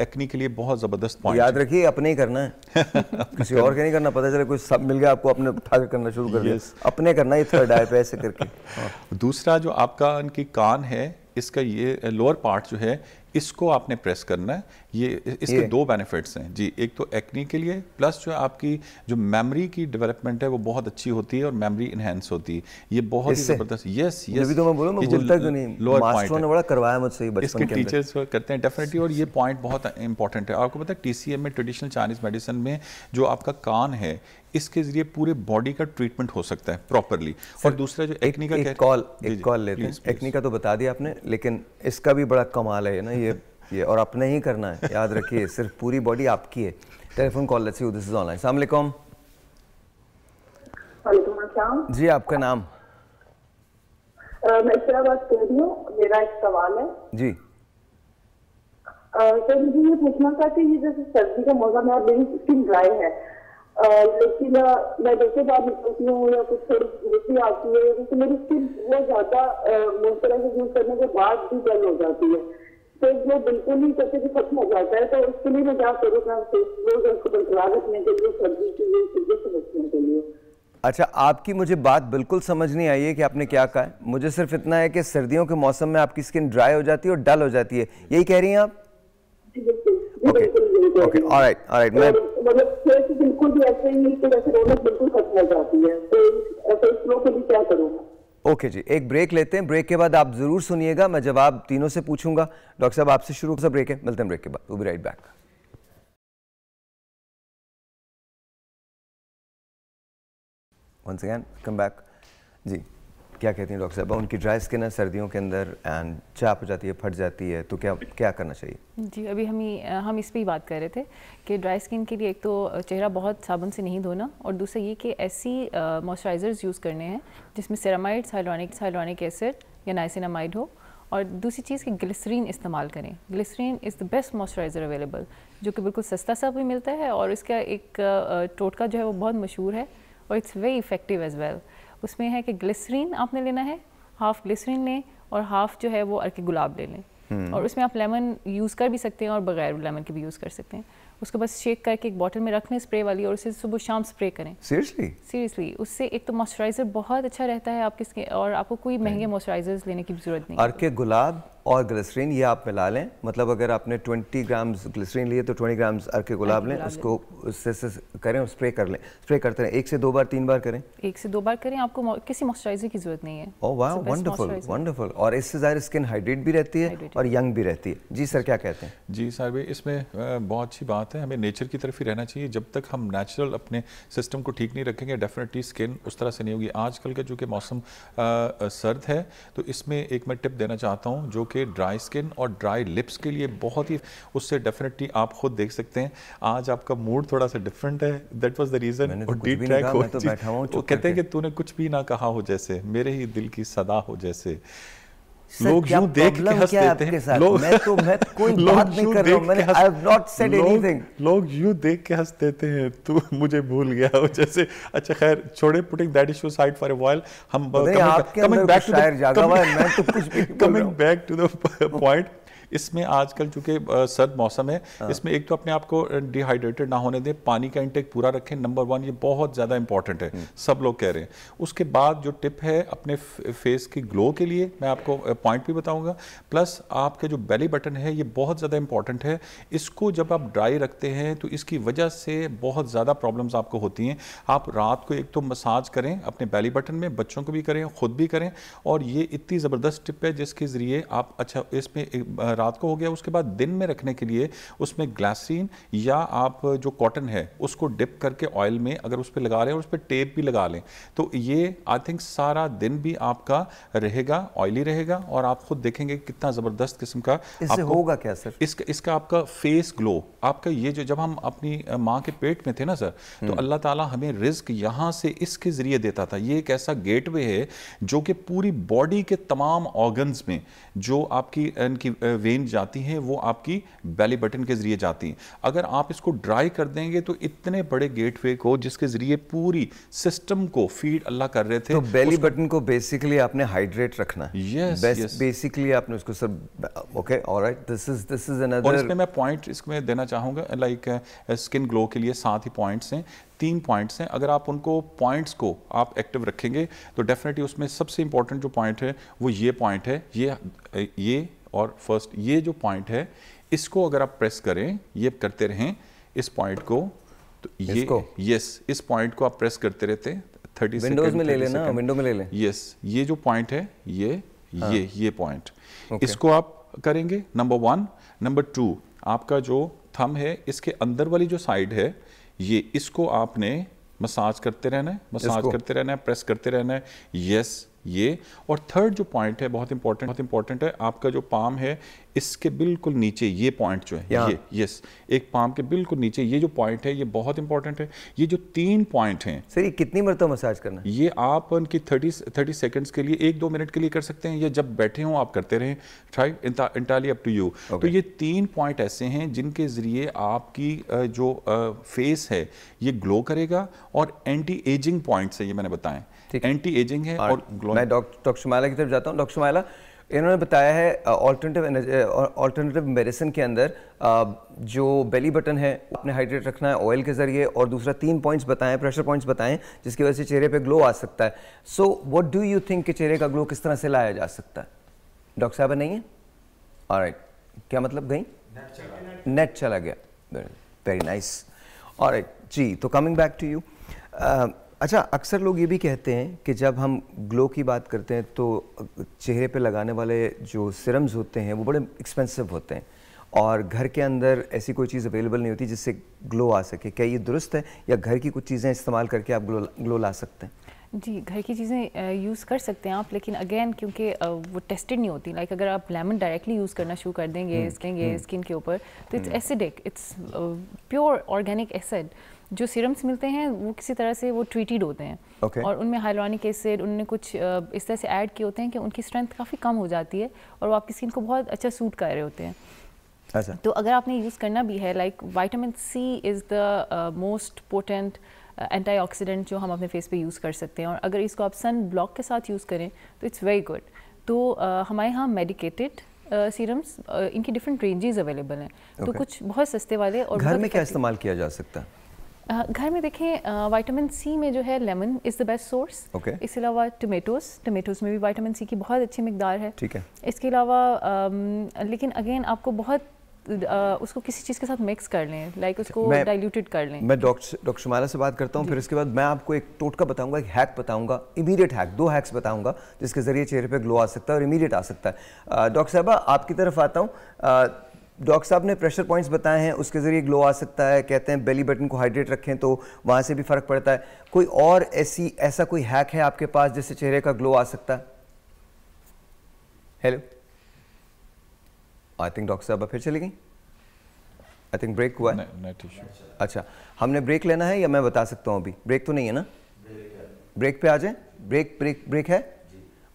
एक्नी के लिए बहुत ज़बरदस्त पॉइंट याद रखिए अपने ही करना है [LAUGHS] किसी और के नहीं करना पता चले कोई सब मिल गया आपको अपने उठा कर करना शुरू कर दिया अपने करना ये थर्ड आई पे ऐसे करके [LAUGHS] हाँ। दूसरा जो आपका इनकी कान है इसका ये लोअर पार्ट जो है इसको आपने प्रेस करना है ये इसके ये। दो बेनिफिट्स हैं जी एक तो एक्नी के लिए प्लस जो आपकी जो मेमोरी की डेवलपमेंट है वो बहुत अच्छी होती है और मेमोरी इनहेंस होती है ये बहुत ही जबरदस्त यस यस तो मैं बोलूं मैं भूलता क्यों नहीं मास्टरों ने बड़ा करवाया मुझसे इसके टीचर्स करते हैं डेफिनेटली और ये पॉइंट बहुत इंपॉर्टेंट है आपको पता है टीसीएम में ट्रेडिशनल चाइनीज मेडिसिन में जो आपका कान है इसके जरिए पूरे बॉडी का ट्रीटमेंट हो सकता है प्रॉपरली और दूसरा जो एक्नी का एक कॉल एक कॉल लेते हैं एक्नी का तो बता दिया आपने लेकिन इसका भी बड़ा कमाल है ना ये [LAUGHS] ये और अपने ही करना है याद रखिए सिर्फ पूरी बॉडी आपकी है telephone call let's you this is online अस्सलाम वालेकुम जी आपका नाम मैं इस्लामाबाद से रही हूँ मेरा एक सवाल है जी सर मुझे ये पूछना था कि ये जैसे सर्दी का मौसम है और मेरी स्किन ड्राई है लेकिन मैं जैसे बाहर निकलती हूँ या कुछ थोड़ी दूसरी आती है जैसे तो मेरी स्किन बहुत ज्यादा तरह से यूज करने के बाद भी डल हो जाती है तो वो बिल्कुल ही करते कि खत्म हो जाता है तो उसके लिए मैं क्या करूँ रोज उसको बरकरार रखने के लिए सर्दी के लिए चीजें से बचने के लिए अच्छा आपकी मुझे बात बिल्कुल समझ नहीं आई है कि आपने क्या कहा है मुझे सिर्फ इतना है कि सर्दियों के मौसम में आपकी स्किन ड्राई हो जाती है और डल हो जाती है यही कह रही हैं आप जी ओके मैं मतलब बिल्कुल भी ऐसे ही नहीं बिल्कुल खत्म हो जाती है तो ऐसे के लिए क्या करूँगा ओके okay जी एक ब्रेक लेते हैं ब्रेक के बाद आप ज़रूर सुनिएगा मैं जवाब तीनों से पूछूंगा डॉक्टर साहब आपसे शुरू से ब्रेक है मिलते हैं ब्रेक के बाद वो right back once again come back जी क्या कहती हैं डॉक्टर साहब उनकी ड्राई स्किन है सर्दियों के अंदर एंड चाप हो जाती है फट जाती है तो क्या क्या करना चाहिए जी अभी हम ही हम इस पर ही बात कर रहे थे कि ड्राई स्किन के लिए एक तो चेहरा बहुत साबुन से नहीं धोना और दूसरा ये कि ऐसी मॉइस्चराइज़र्स यूज़ करने हैं जिसमें सेरामाइड हाइलोनिक हाइलोनिक एसिड या नाइसिनामाइड हो और दूसरी चीज़ कि ग्लिसरीन इस्तेमाल करें glycerine is the best moisturiser available जो कि बिल्कुल सस्ता सा भी मिलता है और इसका एक टोटका जो है वो बहुत मशहूर है और it's very effective as well well. उसमें है कि ग्लिसरीन आपने लेना है हाफ ग्लिसरीन लें और हाफ जो है वो अर्के गुलाब ले लें हम्म। और उसमें आप लेमन यूज़ कर भी सकते हैं और बगैर लेमन के भी यूज़ कर सकते हैं उसको बस शेक करके एक बॉटल में रख लें स्प्रे वाली और उसे सुबह शाम स्प्रे करें सीरियसली सीरियसली उससे एक तो मॉइस्चराइजर बहुत अच्छा रहता है आपके स्किन और आपको कोई महंगे मॉइस्चराइजर्स लेने की जरूरत नहीं अर्क गुलाब और ग्लिसरीन ये आप मिला लें मतलब अगर आपने 20 ग्राम्स ग्लिसरीन लिए तो 20 ग्राम्स अर्क गुलाब लें उसको उससे से करें और स्प्रे कर लें स्प्रे करते रहें एक से दो बार तीन बार करें एक से दो बार करें आपको किसी मॉइस्चराइजर की जरूरत नहीं है ओह वाह वंडरफुल वंडरफुल और इससे ज़ाहिर स्किन हाइड्रेट भी रहती है और यंग भी रहती है जी सर क्या कहते हैं जी सर भाई इसमें बहुत अच्छी बात है हमें नेचर की तरफ ही रहना चाहिए जब तक हम नेचुरल अपने सिस्टम को ठीक नहीं रखेंगे डेफिनेटली स्किन उस तरह से नहीं होगी आजकल का चूँकि मौसम सर्द है तो इसमें एक मैं टिप देना चाहता हूँ जो के ड्राई स्किन और ड्राई लिप्स के लिए बहुत ही उससे डेफिनेटली आप खुद देख सकते हैं आज आपका मूड थोड़ा सा डिफरेंट है दैट वाज द रीजन और डी ट्रैक हो कहते हैं कि तूने कुछ भी ना कहा हो जैसे मेरे ही दिल की सदा हो जैसे लोग यूं देख के हंस देते हैं लोग मैं तो मैं कोई बात नहीं कर रहा हूं मैंने I have not said anything लोग यूं देख के हंस देते हैं तू मुझे भूल गया हो [LAUGHS] जैसे अच्छा खैर छोड़े putting that issue side for a while हम coming back to the coming back to the point इसमें आजकल चूंकि सर्द मौसम है हाँ। इसमें एक तो अपने आप को डिहाइड्रेटेड ना होने दें पानी का इंटेक पूरा रखें नंबर वन ये बहुत ज़्यादा इंपॉर्टेंट है हम्म। सब लोग कह रहे हैं उसके बाद जो टिप है अपने फेस की ग्लो के लिए मैं आपको पॉइंट भी बताऊँगा प्लस आपके जो बेली बटन है ये बहुत ज़्यादा इंपॉर्टेंट है इसको जब आप ड्राई रखते हैं तो इसकी वजह से बहुत ज़्यादा प्रॉब्लम्स आपको होती हैं आप रात को एक तो मसाज करें अपने बेली बटन में बच्चों को भी करें खुद भी करें और ये इतनी ज़बरदस्त टिप है जिसके ज़रिए आप अच्छा इसमें रात को हो गया उसके बाद दिन में रखने के लिए उसमें ग्लासिन या आप जो कॉटन है उसको डिप करके ऑयल में अगर उस पर लगा लें और उस पर टेप भी लगा लें तो ये आई थिंक सारा दिन भी आपका रहेगा ऑयली रहेगा और आप खुद देखेंगे कितना ज़बरदस्त किस्म का इससे होगा क्या सर इसका इसका आपका फेस ग्लो आपका ये जो जब हम अपनी माँ के पेट में थे ना सर तो हम्म। अल्लाह ताला हमें रिस्क यहाँ से इसके ज़रिए देता था ये एक ऐसा गेटवे है जो कि पूरी बॉडी के तमाम ऑर्गन्स में जो आपकी इनकी वे ग्रेन जाती हैं वो आपकी बैली बटन के ज़रिए जाती हैं अगर आप इसको ड्राई कर देंगे तो इतने बड़े गेटवे को जिसके ज़रिए पूरी सिस्टम को फीड अल्लाह कर रहे थे तो बैली बटन को बेसिकली आपने हाइड्रेट रखना यस बेसिकली आपने उसको sir okay alright this is this is another और इसमें मैं पॉइंट इसमें देना चाहूंगा लाइक स्किन ग्लो के लिए साथ ही पॉइंट्स हैं तीन पॉइंट्स हैं अगर आप उनको पॉइंट्स को आप एक्टिव रखेंगे तो डेफिनेटली उसमें सबसे इंपॉर्टेंट जो पॉइंट है वो ये पॉइंट है ये ये और फर्स्ट ये जो पॉइंट है इसको अगर आप प्रेस करें ये करते रहें इस पॉइंट को तो ये इसको? यस इस पॉइंट को आप प्रेस करते रहते थर्टी विंडोज में ले लेना विंडो में ले लें यस ये जो पॉइंट है ये हाँ. ये ये पॉइंट okay. इसको आप करेंगे नंबर वन नंबर टू आपका जो थम है इसके अंदर वाली जो साइड है ये इसको आपने मसाज करते रहना है मसाज करते रहना है प्रेस करते रहना है यस ये और थर्ड जो पॉइंट है बहुत इंपॉर्टेंट बहुत इंपॉर्टेंट है आपका जो पाम है इसके बिल्कुल नीचे ये पॉइंट जो है ये यस एक पाम के बिल्कुल नीचे ये जो पॉइंट है ये बहुत इंपॉर्टेंट है ये जो तीन पॉइंट हैं सर ये कितनी मरतब तो मसाज करना ये आप उनकी थर्टी थर्टी सेकेंड्स के लिए एक दो मिनट के लिए कर सकते हैं या जब बैठे हों आप करते रहें try entirely up to you तो ये तीन पॉइंट ऐसे हैं जिनके ज़रिए आपकी जो फेस है ये ग्लो करेगा और एंटी एजिंग पॉइंट्स है ये मैंने बताएं एंटी एजिंग है और मैं डॉक्टर शुमाला की तरफ जाता हूँ डॉक्टर शुमाला इन्होंने बताया है ऑल्टरनेटिव ऑल्टरनेटिव मेडिसिन के अंदर uh, जो बेली बटन है अपने हाइड्रेट रखना है ऑयल के ज़रिए और दूसरा तीन पॉइंट्स बताएं प्रेशर पॉइंट्स बताएं जिसकी वजह से चेहरे पे ग्लो आ सकता है so what do you think कि चेहरे का ग्लो किस तरह से लाया जा सकता है डॉक्टर साहब नहीं है और right. क्या मतलब गई नेट चला गया वेरी नाइस और जी तो कमिंग बैक टू यू अच्छा अक्सर लोग ये भी कहते हैं कि जब हम ग्लो की बात करते हैं तो चेहरे पे लगाने वाले जो सिरम्स होते हैं वो बड़े एक्सपेंसिव होते हैं और घर के अंदर ऐसी कोई चीज़ अवेलेबल नहीं होती जिससे ग्लो आ सके क्या ये दुरुस्त है या घर की कुछ चीज़ें इस्तेमाल करके आप ग्लो ग्लो ला सकते हैं जी घर की चीज़ें यूज़ कर सकते हैं आप लेकिन अगेन क्योंकि वो टेस्टेड नहीं होती लाइक अगर आप लेमन डायरेक्टली यूज़ करना शुरू कर देंगे हम्म, स्किन हम्म। के ऊपर तो it's acidic it's pure organic acid जो सीरम्स मिलते हैं वो किसी तरह से वो ट्रीटेड होते हैं okay. और उनमें हाइलोनिक एसिड उनने कुछ इस तरह से ऐड किए होते हैं कि उनकी स्ट्रेंथ काफ़ी कम हो जाती है और वो आपकी स्किन को बहुत अच्छा सूट कर रहे होते हैं अच्छा तो अगर आपने यूज़ करना भी है like vitamin C is the most potent anti जो हम अपने फेस पर यूज़ कर सकते हैं और अगर इसको आप सन ब्लॉक के साथ यूज़ करें तो इट्स वेरी गुड तो uh, हमारे यहाँ मेडिकेटेड सीरम्स uh, uh, इनकी डिफरेंट रेंजेस अवेलेबल हैं तो okay. तो कुछ बहुत सस्ते वाले और घर में क्या इस्तेमाल किया जा सकता है घर में देखें विटामिन सी में जो है lemon is the best source okay इसके अलावा टोमेटोज टोमेटोज में भी विटामिन सी की बहुत अच्छी मकदार है ठीक है इसके अलावा लेकिन अगेन आपको बहुत आ, उसको किसी चीज़ के साथ मिक्स कर लें लाइक उसको डाइल्यूटेड कर लें मैं डॉक्टर डॉक्टर शुमाला से बात करता हूँ फिर इसके बाद मैं आपको एक टोटका बताऊंगा एक हैक बताऊंगा इमीडिएट हैक दो हैक्स बताऊंगा जिसके ज़रिए चेहरे पे ग्लो आ सकता है और इमीडिएट आ सकता है डॉक्टर साहबा आपकी तरफ आता हूँ डॉक्टर साहब ने प्रेशर पॉइंट्स बताए हैं उसके ज़रिए ग्लो आ सकता है कहते हैं बेली बटन को हाइड्रेट रखें तो वहाँ से भी फ़र्क पड़ता है कोई और ऐसी ऐसा कोई हैक है आपके पास जिससे चेहरे का ग्लो आ सकता है हेलो आई थिंक डॉक्टर साहब फिर चली गई आई थिंक ब्रेक हुआ है अच्छा हमने ब्रेक लेना है या मैं बता सकता हूँ अभी ब्रेक तो नहीं है ना ब्रेक पे आ जाए ब्रेक ब्रेक ब्रेक है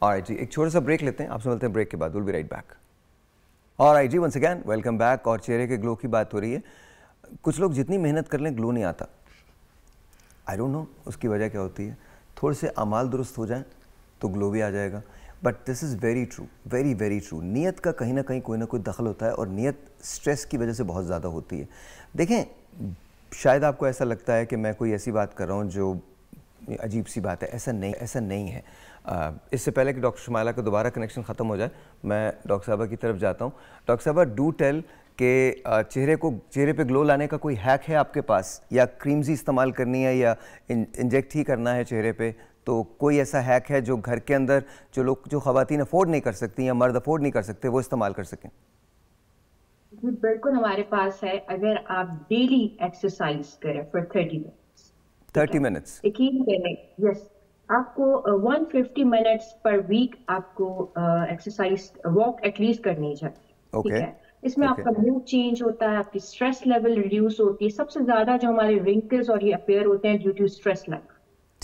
और जी एक छोटा सा ब्रेक लेते हैं आपसे मिलते हैं ब्रेक के बाद विल बी राइट बैक और आई जी वंस अगैन वेलकम बैक और चेहरे के ग्लो की बात हो रही है कुछ लोग जितनी मेहनत कर लें ग्लो नहीं आता आई डोंट नो उसकी वजह क्या होती है थोड़े से अमाल दुरुस्त हो जाए तो ग्लो भी आ जाएगा but this is very true very very true नीयत का कहीं ना कहीं कोई ना कोई दखल होता है और नीयत स्ट्रेस की वजह से बहुत ज़्यादा होती है देखें शायद आपको ऐसा लगता है कि मैं कोई ऐसी बात कर रहा हूँ जो अजीब सी बात है ऐसा नहीं ऐसा नहीं है इससे पहले कि डॉक्टर शुमाला का दोबारा कनेक्शन ख़त्म हो जाए मैं डॉक्टर साहबा की तरफ जाता हूँ डॉक्टर साहबा डू टेल के चेहरे को चेहरे पे ग्लो लाने का कोई हैक है आपके पास या क्रीम्स ही इस्तेमाल करनी है या इंजेक्ट ही करना है चेहरे पे तो कोई ऐसा हैक है जो घर के अंदर जो लोग जो खातन अफोर्ड नहीं कर सकती या मर्द अफोर्ड नहीं कर सकते वो इस्तेमाल कर सकें बिल्कुल हमारे पास है अगर आप डेली एक्सरसाइज करें for thirty minute thirty minutes यकीन यस आपको one fifty minutes per week आपको एक्सरसाइज वॉक एटलीस्ट करनी चाहिए ठीक इसमें okay. आपका मूड चेंज होता है आपकी स्ट्रेस लेवल रिड्यूस होती है सबसे ज्यादा जो हमारे रिंकल्स और ये अपेयर होते हैं ड्यू टू स्ट्रेस लेवल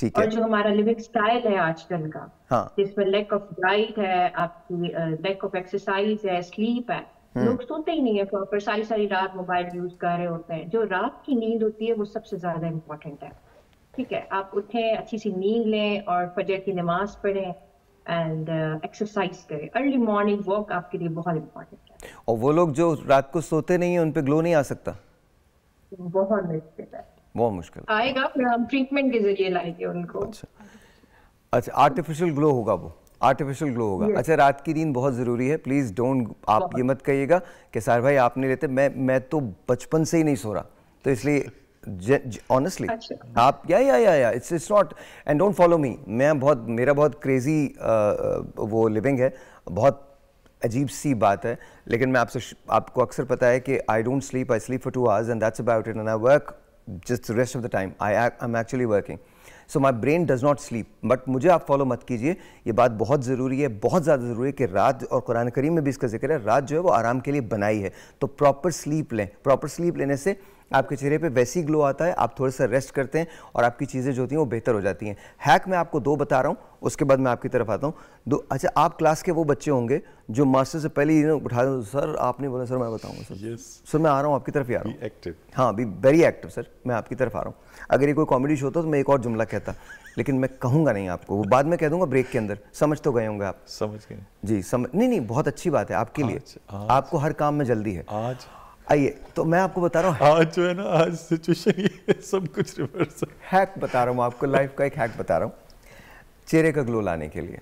ठीक और जो हमारा लिविंग स्टाइल है आजकल का हाँ. जिसमें लैक ऑफ डाइट है आपकी लैक ऑफ एक्सरसाइज है स्लीप है हम्म। लोग सोते ही नहीं है प्रॉपर सारी सारी रात मोबाइल यूज कर रहे होते हैं जो रात की नींद होती है वो सबसे ज्यादा इम्पोर्टेंट है ठीक है आप उठें अच्छी सी नींद लें और फजर की नमाज पढ़ें एंड एक्सरसाइज uh, करें अर्ली मॉर्निंग वॉक आपके लिए बहुत इम्पोर्टेंट है और वो लोग जो रात को सोते नहीं है उन पर ग्लो नहीं आ सकता बहुत मुश्किल है बहुत मुश्किल आएगा फिर हम ट्रीटमेंट के जरिए लाएंगे उनको अच्छा अच्छा आर्टिफिशियल ग्लो होगा वो आर्टिफिशियल ग्लो होगा yes. अच्छा रात की नींद बहुत ज़रूरी है प्लीज़ डोंट आप ये मत कहिएगा कि सार भाई आप नहीं लेते मैं मैं तो बचपन से ही नहीं सो रहा तो इसलिए ऑनेस्टली अच्छा। आप या yeah yeah yeah it's it's not and don't follow me मैं बहुत मेरा बहुत क्रेजी uh, uh, वो लिविंग है बहुत अजीब सी बात है लेकिन मैं आपसे आपको अक्सर पता है कि I don't sleep I sleep for two hours and that's about it and I work just rest of the time I I am actually working so my brain does not sleep but मुझे आप follow मत कीजिए ये बात बहुत ज़रूरी है बहुत ज़्यादा ज़रूरी है कि रात और कुरान करीम में भी इसका जिक्र है रात जो है वो आराम के लिए बनाई है तो प्रॉपर स्लीप लें प्रॉपर स्लीप लेने से आपके चेहरे पे वैसी ग्लो आता है आप थोड़े सा रेस्ट करते हैं और आपकी चीज़ें जो होती हैं वो बेहतर हो जाती हैं हैक मैं आपको दो बता रहा हूँ उसके बाद मैं आपकी तरफ आता हूँ दो अच्छा आप क्लास के वो बच्चे होंगे जो मास्टर से पहले ही उठा दो सर आपने बोला सर मैं बताऊँगा सर yes. सर मैं आ रहा हूँ आपकी तरफ ही आ रहा हूँ एक्टिव हाँ बी वेरी एक्टिव सर मैं आपकी तरफ आ रहा हूँ अगर ये कोई कॉमेडी शो होता तो मैं एक और जुमला कहता लेकिन मैं कहूँगा नहीं आपको वो बाद में कह दूंगा ब्रेक के अंदर समझ तो गए होंगे आप समझ गए जी समझ नहीं नहीं बहुत अच्छी बात है आपके लिए आपको हर काम में जल्दी है आज आइए तो मैं आपको बता रहा हूँ आज हाँ, जो है ना आज सिचुएशन ये सब कुछ रिवर्स हैक बता रहा हूँ आपको लाइफ का एक हैक बता रहा हूँ चेहरे का ग्लो लाने के लिए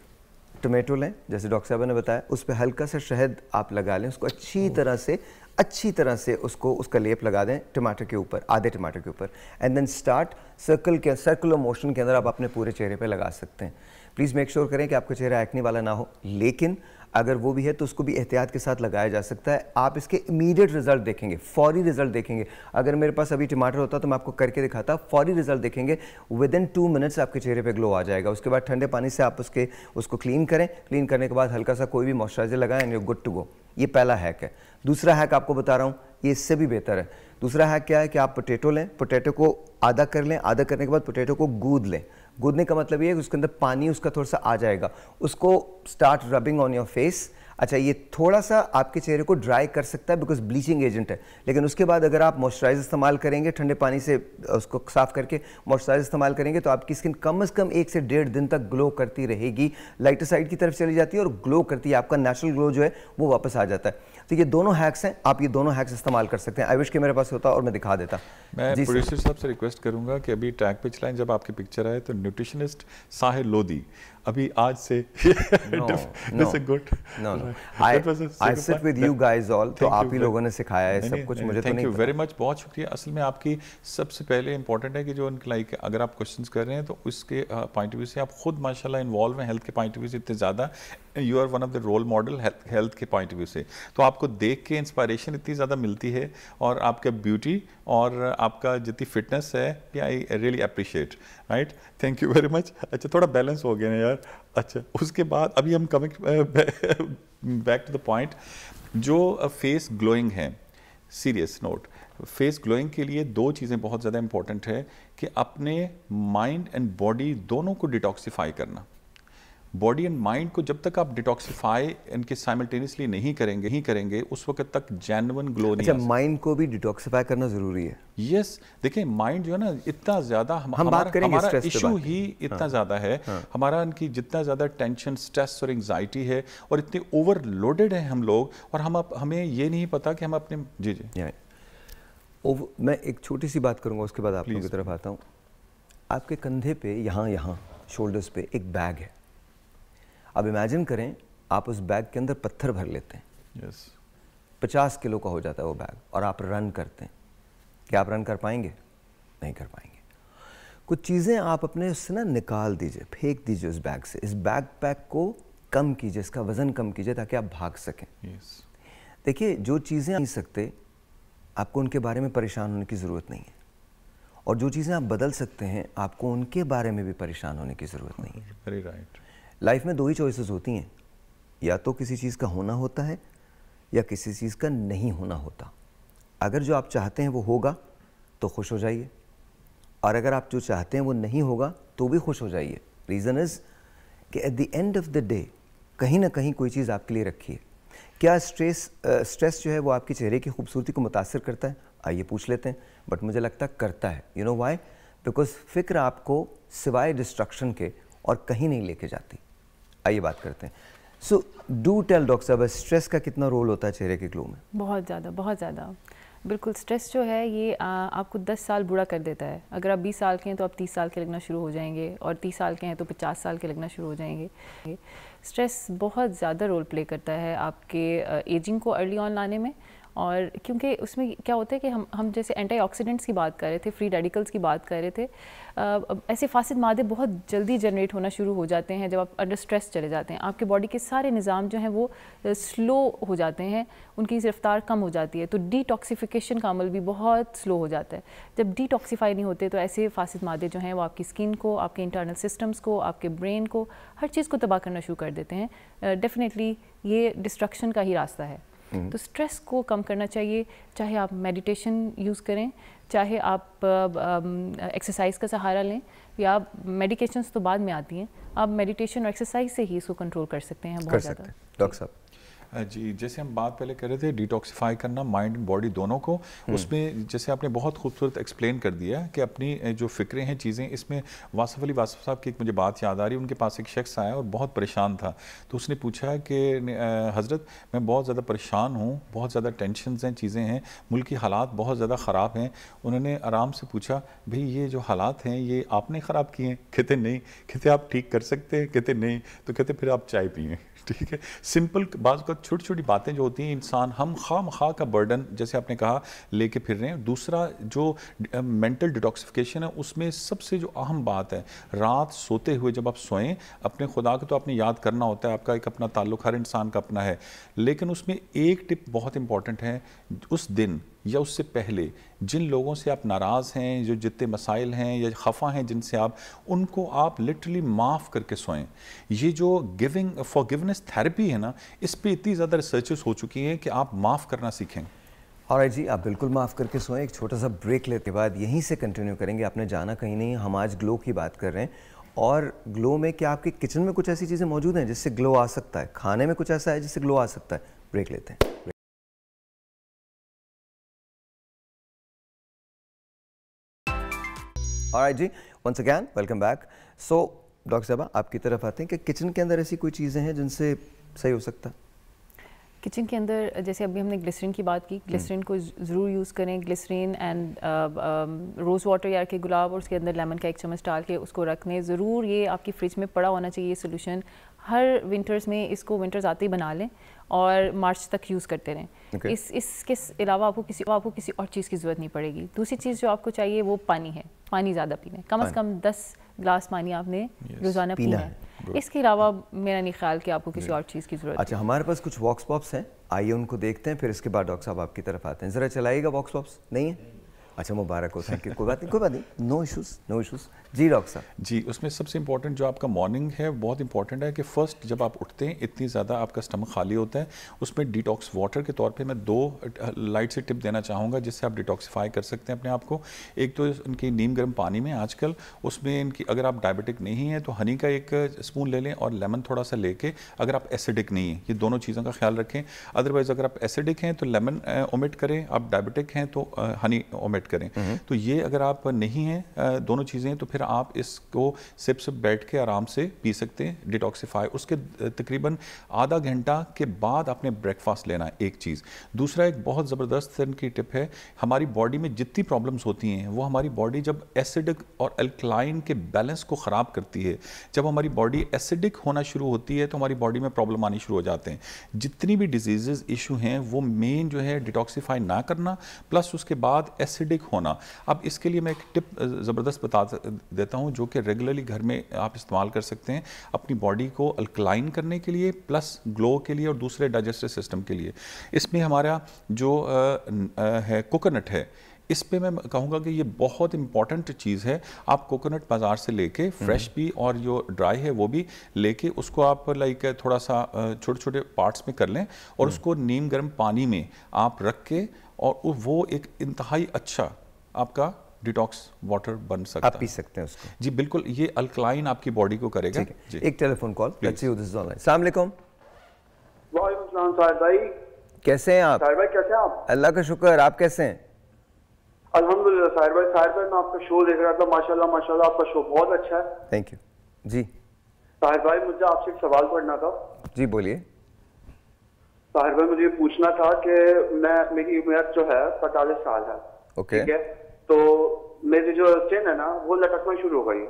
टोमेटो लें जैसे डॉक्टर साहब ने बताया उस पर हल्का सा शहद आप लगा लें उसको अच्छी तरह से अच्छी तरह से उसको उसका लेप लगा दें टमाटर के ऊपर आधे टमाटर के ऊपर एंड देन स्टार्ट सर्कल के सर्कुलर मोशन के अंदर आप अपने पूरे चेहरे पर लगा सकते हैं प्लीज़ मेक श्योर करें कि आपका चेहरा एक्ने वाला ना हो लेकिन अगर वो भी है तो उसको भी एहतियात के साथ लगाया जा सकता है आप इसके इमीडिएट रिजल्ट देखेंगे फौरी रिजल्ट देखेंगे अगर मेरे पास अभी टमाटर होता तो मैं आपको करके दिखाता फौरी रिजल्ट देखेंगे विद इन टू मिनट्स आपके चेहरे पर ग्लो आ जाएगा उसके बाद ठंडे पानी से आप उसके उसको क्लीन करें क्लीन करने के बाद हल्का सा कोई भी मॉइस्चराइजर लगाएं and you good to go ये पहला हैक है दूसरा हैक आपको बता रहा हूँ ये इससे भी बेहतर है दूसरा हैक क्या है कि आप पोटेटो लें पोटेटो को आधा कर लें आधा करने के बाद पोटेटो को गूद लें गूंदने का मतलब ये है कि उसके अंदर पानी उसका थोड़ा सा आ जाएगा उसको start rubbing on your face अच्छा ये थोड़ा सा आपके चेहरे को ड्राई कर सकता है बिकॉज ब्लीचिंग एजेंट है लेकिन उसके बाद अगर आप मॉइस्चराइजर इस्तेमाल करेंगे ठंडे पानी से उसको साफ करके मॉइस्चराइजर इस्तेमाल करेंगे तो आपकी स्किन कम अज़ कम एक से डेढ़ दिन तक ग्लो करती रहेगी लाइटर साइड की तरफ चली जाती है और ग्लो करती है आपका नेचुरल ग्लो जो है वो वापस आ जाता है तो ये दोनों हैक्स हैं आप ये दोनों हैक्स इस्तेमाल कर सकते हैं आई विश के मेरे पास होता और मैं दिखा देता मैं प्रोड्यूसर साहब से रिक्वेस्ट करूंगा कि अभी ट्रैक पे चलाएं जब आपकी पिक्चर आए तो न्यूट्रिशनिस्ट साहिर लोधी अभी आज से good no no I sit with you guys all तो आप ही लोगों ने सिखाया है सब कुछ मुझे थैंक यू वेरी मच बहुत शुक्रिया असल में आपकी सबसे पहले इंपॉर्टेंट है कि जो लाइक अगर आप क्वेश्चंस कर रहे हैं तो उसके पॉइंट ऑफ व्यू से आप खुद माशाल्लाह इन्वॉल्व हैं हेल्थ के पॉइंट ऑफ व्यू से इतने ज़्यादा you are one of the role model health के पॉइंट ऑफ व्यू से तो आपको देख के इंस्पायरेशन इतनी ज़्यादा मिलती है और आपका ब्यूटी और आपका जितनी फिटनेस है I really appreciate right thank you very much अच्छा थोड़ा बैलेंस हो गया ना यार अच्छा उसके बाद अभी हम coming back to the point जो फेस uh, ग्लोइंग है सीरियस नोट फेस ग्लोइंग के लिए दो चीज़ें बहुत ज़्यादा इंपॉर्टेंट है कि अपने माइंड एंड बॉडी दोनों को डिटॉक्सीफाई करना बॉडी एंड माइंड को जब तक आप डिटॉक्सिफाई इनके साइमल्टेनियसली नहीं करेंगे ही करेंगे उस वक्त तक जेनवन ग्लो नहीं माइंड अच्छा, को भी डिटॉक्सिफाई करना जरूरी है यस yes, देखिए माइंड जो है ना इतना ज्यादा हम, हम बात करेंगे हमारा इशू ही इतना हाँ, ज्यादा है हाँ, हमारा इनकी जितना ज्यादा टेंशन स्ट्रेस और एंगजाइटी है और इतने ओवरलोडेड है हम लोग और हम हमें ये नहीं पता कि हम अपने जी जी मैं एक छोटी सी बात करूंगा उसके बाद आप लोगों की तरफ आता हूँ आपके कंधे पे यहाँ यहाँ शोल्डर्स पे एक बैग है अब इमेजिन करें आप उस बैग के अंदर पत्थर भर लेते हैं yes. पचास किलो का हो जाता है वो बैग और आप रन करते हैं क्या आप रन कर पाएंगे नहीं कर पाएंगे कुछ चीज़ें आप अपने उससे ना निकाल दीजिए फेंक दीजिए उस बैग से इस बैग पैक को कम कीजिए इसका वज़न कम कीजिए ताकि आप भाग सकें yes. देखिए जो चीज़ें नहीं सकते आपको उनके बारे में परेशान होने की ज़रूरत नहीं है और जो चीज़ें आप बदल सकते हैं आपको उनके बारे में भी परेशान होने की ज़रूरत नहीं है वेरी राइट लाइफ में दो ही चॉइसेस होती हैं या तो किसी चीज़ का होना होता है या किसी चीज़ का नहीं होना होता अगर जो आप चाहते हैं वो होगा तो खुश हो जाइए और अगर आप जो चाहते हैं वो नहीं होगा तो भी खुश हो जाइए रीज़न इज़ कि at the end of the day कहीं ना कहीं कोई चीज़ आपके लिए रखी है क्या स्ट्रेस स्ट्रेस जो है वो आपके चेहरे की खूबसूरती को मुतासर करता है आइए पूछ लेते हैं बट मुझे लगता है करता है यू नो वाई बिकॉज फ़िक्र आपको सिवाय डिस्ट्रक्शन के और कहीं नहीं लेके जाती आइए बात करते हैं सो डू टेल डॉक्टर साहब स्ट्रेस का कितना रोल होता है चेहरे के ग्लो में बहुत ज़्यादा बहुत ज़्यादा बिल्कुल स्ट्रेस जो है ये आ, आपको 10 साल बुरा कर देता है अगर आप 20 साल के हैं तो आप 30 साल के लगना शुरू हो जाएंगे और 30 साल के हैं तो 50 साल के लगना शुरू हो जाएंगे स्ट्रेस बहुत ज़्यादा रोल प्ले करता है आपके एजिंग को अर्ली ऑन लाने में और क्योंकि उसमें क्या होता है कि हम हम जैसे एंटीऑक्सीडेंट्स की बात कर रहे थे फ्री रेडिकल्स की बात कर रहे थे आ, ऐसे फासिद मादे बहुत जल्दी जनरेट होना शुरू हो जाते हैं जब आप अंडर स्ट्रेस चले जाते हैं आपके बॉडी के सारे निज़ाम जो हैं वो स्लो हो जाते हैं उनकी रफ्तार कम हो जाती है तो डिटॉक्सीफिकेशन का अमल भी बहुत स्लो हो जाता है जब डिटॉक्सीफाई नहीं होते तो ऐसे फासिद मादे जो हैं वो आपकी स्किन को आपके इंटरनल सिस्टम्स को आपके ब्रेन को हर चीज़ को तबाह करना शुरू कर देते हैं डेफ़िनेटली ये डिस्ट्रक्शन का ही रास्ता है तो स्ट्रेस को कम करना चाहिए चाहे आप मेडिटेशन यूज़ करें चाहे आप एक्सरसाइज का सहारा लें या मेडिकेशंस तो बाद में आती हैं आप मेडिटेशन और एक्सरसाइज से ही इसको कंट्रोल कर सकते हैं बहुत ज़्यादा डॉक्टर साहब हाँ जी जैसे हम बात पहले कर रहे थे डिटॉक्सीफाई करना माइंड एंड बॉडी दोनों को हम्म। उसमें जैसे आपने बहुत खूबसूरत एक्सप्लेन कर दिया कि अपनी जो फिक्रें हैं चीज़ें इसमें वासफ अली वासफ साहब की एक मुझे बात याद आ रही उनके पास एक शख्स आया और बहुत परेशान था तो उसने पूछा कि हज़रत मैं बहुत ज़्यादा परेशान हूँ बहुत ज़्यादा टेंशन हैं चीज़ें हैं मुल्क की हालात बहुत ज़्यादा ख़राब हैं उन्होंने आराम से पूछा भाई ये जो हालात हैं ये आपने ख़राब किए हैं कहते नहीं कहते आप ठीक कर सकते हैं कहते नहीं तो कहते फिर आप चाय पिए [LAUGHS] ठीक है सिंपल बाज़ छोटी छोटी बातें जो होती हैं इंसान हम खा मखा का बर्डन जैसे आपने कहा लेके फिर रहे हैं दूसरा जो मेंटल डिटॉक्सिफिकेशन है उसमें सबसे जो अहम बात है रात सोते हुए जब आप सोएं अपने खुदा को तो आपने याद करना होता है आपका एक अपना ताल्लुक हर इंसान का अपना है लेकिन उसमें एक टिप बहुत इंपॉर्टेंट है उस दिन या उससे पहले जिन लोगों से आप नाराज़ हैं जो जितने मसाइल हैं या खफा हैं जिनसे आप उनको आप लिटरली माफ़ करके सोएं ये जो गिविंग फॉरगिवनेस थेरेपी है ना इस पर इतनी ज़्यादा रिसर्च हो चुकी हैं कि आप माफ़ करना सीखें और जी आप बिल्कुल माफ़ करके सोएं एक छोटा सा ब्रेक लेते के बाद यहीं से कंटिन्यू करेंगे आपने जाना कहीं नहीं हम आज ग्लो की बात कर रहे हैं और ग्लो में क्या आपके किचन में कुछ ऐसी चीज़ें मौजूद हैं जिससे ग्लो आ सकता है खाने में कुछ ऐसा है जिससे ग्लो आ सकता है ब्रेक लेते हैं और जी once again welcome back so doctor साहबा आपकी तरफ आते हैं कि किचन के अंदर ऐसी कोई चीज़ें हैं जिनसे सही हो सकता किचन के अंदर जैसे अभी हमने ग्लिसरीन की बात की ग्लिसरीन हम्म। को ज़रूर यूज़ करें ग्लिसरीन एंड रोज़ वाटर या के गुलाब और उसके अंदर लेमन का एक चम्मच डाल के उसको रखने ज़रूर ये आपकी फ्रिज में पड़ा होना चाहिए ये सोल्यूशन हर विंटर्स में इसको विंटर्स आते ही बना लें और मार्च तक यूज़ करते रहें okay. इस इसके अलावा आपको किसी आपको किसी और चीज़ की ज़रूरत नहीं पड़ेगी दूसरी चीज़ जो आपको चाहिए वो पानी है पानी ज़्यादा पीना है कम अज़ कम दस ग्लास पानी आपने yes. रोज़ाना पीना, पीना है इसके अलावा मेरा नहीं ख्याल कि आपको किसी और चीज़ की ज़रूरत अच्छा हमारे पास कुछ वॉक्स पॉप्स हैं आइए उनको देखते हैं फिर इसके बाद डॉक्टर साहब आपकी तरफ आते हैं ज़रा चलाइएगा वॉक्स पॉप्स नहीं है अच्छा मुबारक हो थैंक यू कोई बात नहीं कोई बात नहीं नो इशूज़ नो इशूज़ जी डॉक्टर साहब जी उसमें सबसे इंपॉर्टेंट जो आपका मॉर्निंग है बहुत इंपॉर्टेंट है कि फर्स्ट जब आप उठते हैं इतनी ज़्यादा आपका स्टमक खाली होता है उसमें डिटॉक्स वाटर के तौर पे मैं दो लाइट से टिप देना चाहूँगा जिससे आप डिटॉक्सीफाई कर सकते हैं अपने आप को एक तो इनकी नीम गर्म पानी में आजकल उसमें इनकी अगर आप डायबिटिक नहीं है तो हनी का एक स्पून ले लें और लेमन थोड़ा सा लेके अगर आप एसिडिक नहीं है ये दोनों चीज़ों का ख्याल रखें अदरवाइज़ अगर आप एसिडिक हैं तो लेमन ओमिट करें आप डायबिटिक हैं तो हनी ओमिट करें हम्म। तो ये अगर आप नहीं हैं दोनों चीज़ें तो फिर आप इसको सिप सिप बैठ के आराम से पी सकते हैं डिटॉक्सीफाई उसके तकरीबन आधा घंटा के बाद आपने ब्रेकफास्ट लेना है एक चीज़ दूसरा एक बहुत ज़बरदस्त की टिप है हमारी बॉडी में जितनी प्रॉब्लम्स होती हैं वो हमारी बॉडी जब एसिडिक और अल्कलाइन के बैलेंस को ख़राब करती है जब हमारी बॉडी एसिडिक होना शुरू होती है तो हमारी बॉडी में प्रॉब्लम आनी शुरू हो जाते हैं जितनी भी डिजीज़ इशू हैं वो मेन जो है डिटॉक्सीफाई ना करना प्लस उसके बाद एसिडिक ठीक होना अब इसके लिए मैं एक टिप ज़बरदस्त बता देता हूँ जो कि रेगुलरली घर में आप इस्तेमाल कर सकते हैं अपनी बॉडी को अल्कलाइन करने के लिए प्लस ग्लो के लिए और दूसरे डाइजेस्टिव सिस्टम के लिए इसमें हमारा जो है कोकोनट है इस पे मैं कहूँगा कि ये बहुत इंपॉर्टेंट चीज़ है आप कोकोनट बाज़ार से लेके फ्रेश हम्म। भी और जो ड्राई है वो भी लेके उसको आप लाइक थोड़ा सा छोटे छोटे पार्ट्स में कर लें और हम्म। उसको नीम गर्म पानी में आप रख के और वो एक इंतहाई अच्छा आपका डिटॉक्स वाटर बन सकता आप पी सकते हैं उसको जी बिल्कुल ये अल्कलाइन आपकी बॉडी को करेगा जी। एक telephone call let's you this online अस्सलाम वालेकुम वालेकुम सलाम साहिब भाई कैसे हैं आप साहिब भाई कैसे हैं आप अल्लाह का शुक्र आप कैसे हैं अल्हम्दुलिल्लाह साहिर भाई साहिर भाई मैं आपका शो देख रहा था माशाल्लाह माशाल्लाह आपका शो बहुत अच्छा है थैंक यू जी साहिर भाई मुझे आपसे एक सवाल पढ़ना था जी बोलिए साहिर भाई मुझे पूछना था कि मैं मेरी उम्र जो है पैतालीस साल है ओके okay. तो मेरी जो चेन है ना वो लटकना शुरू हो गई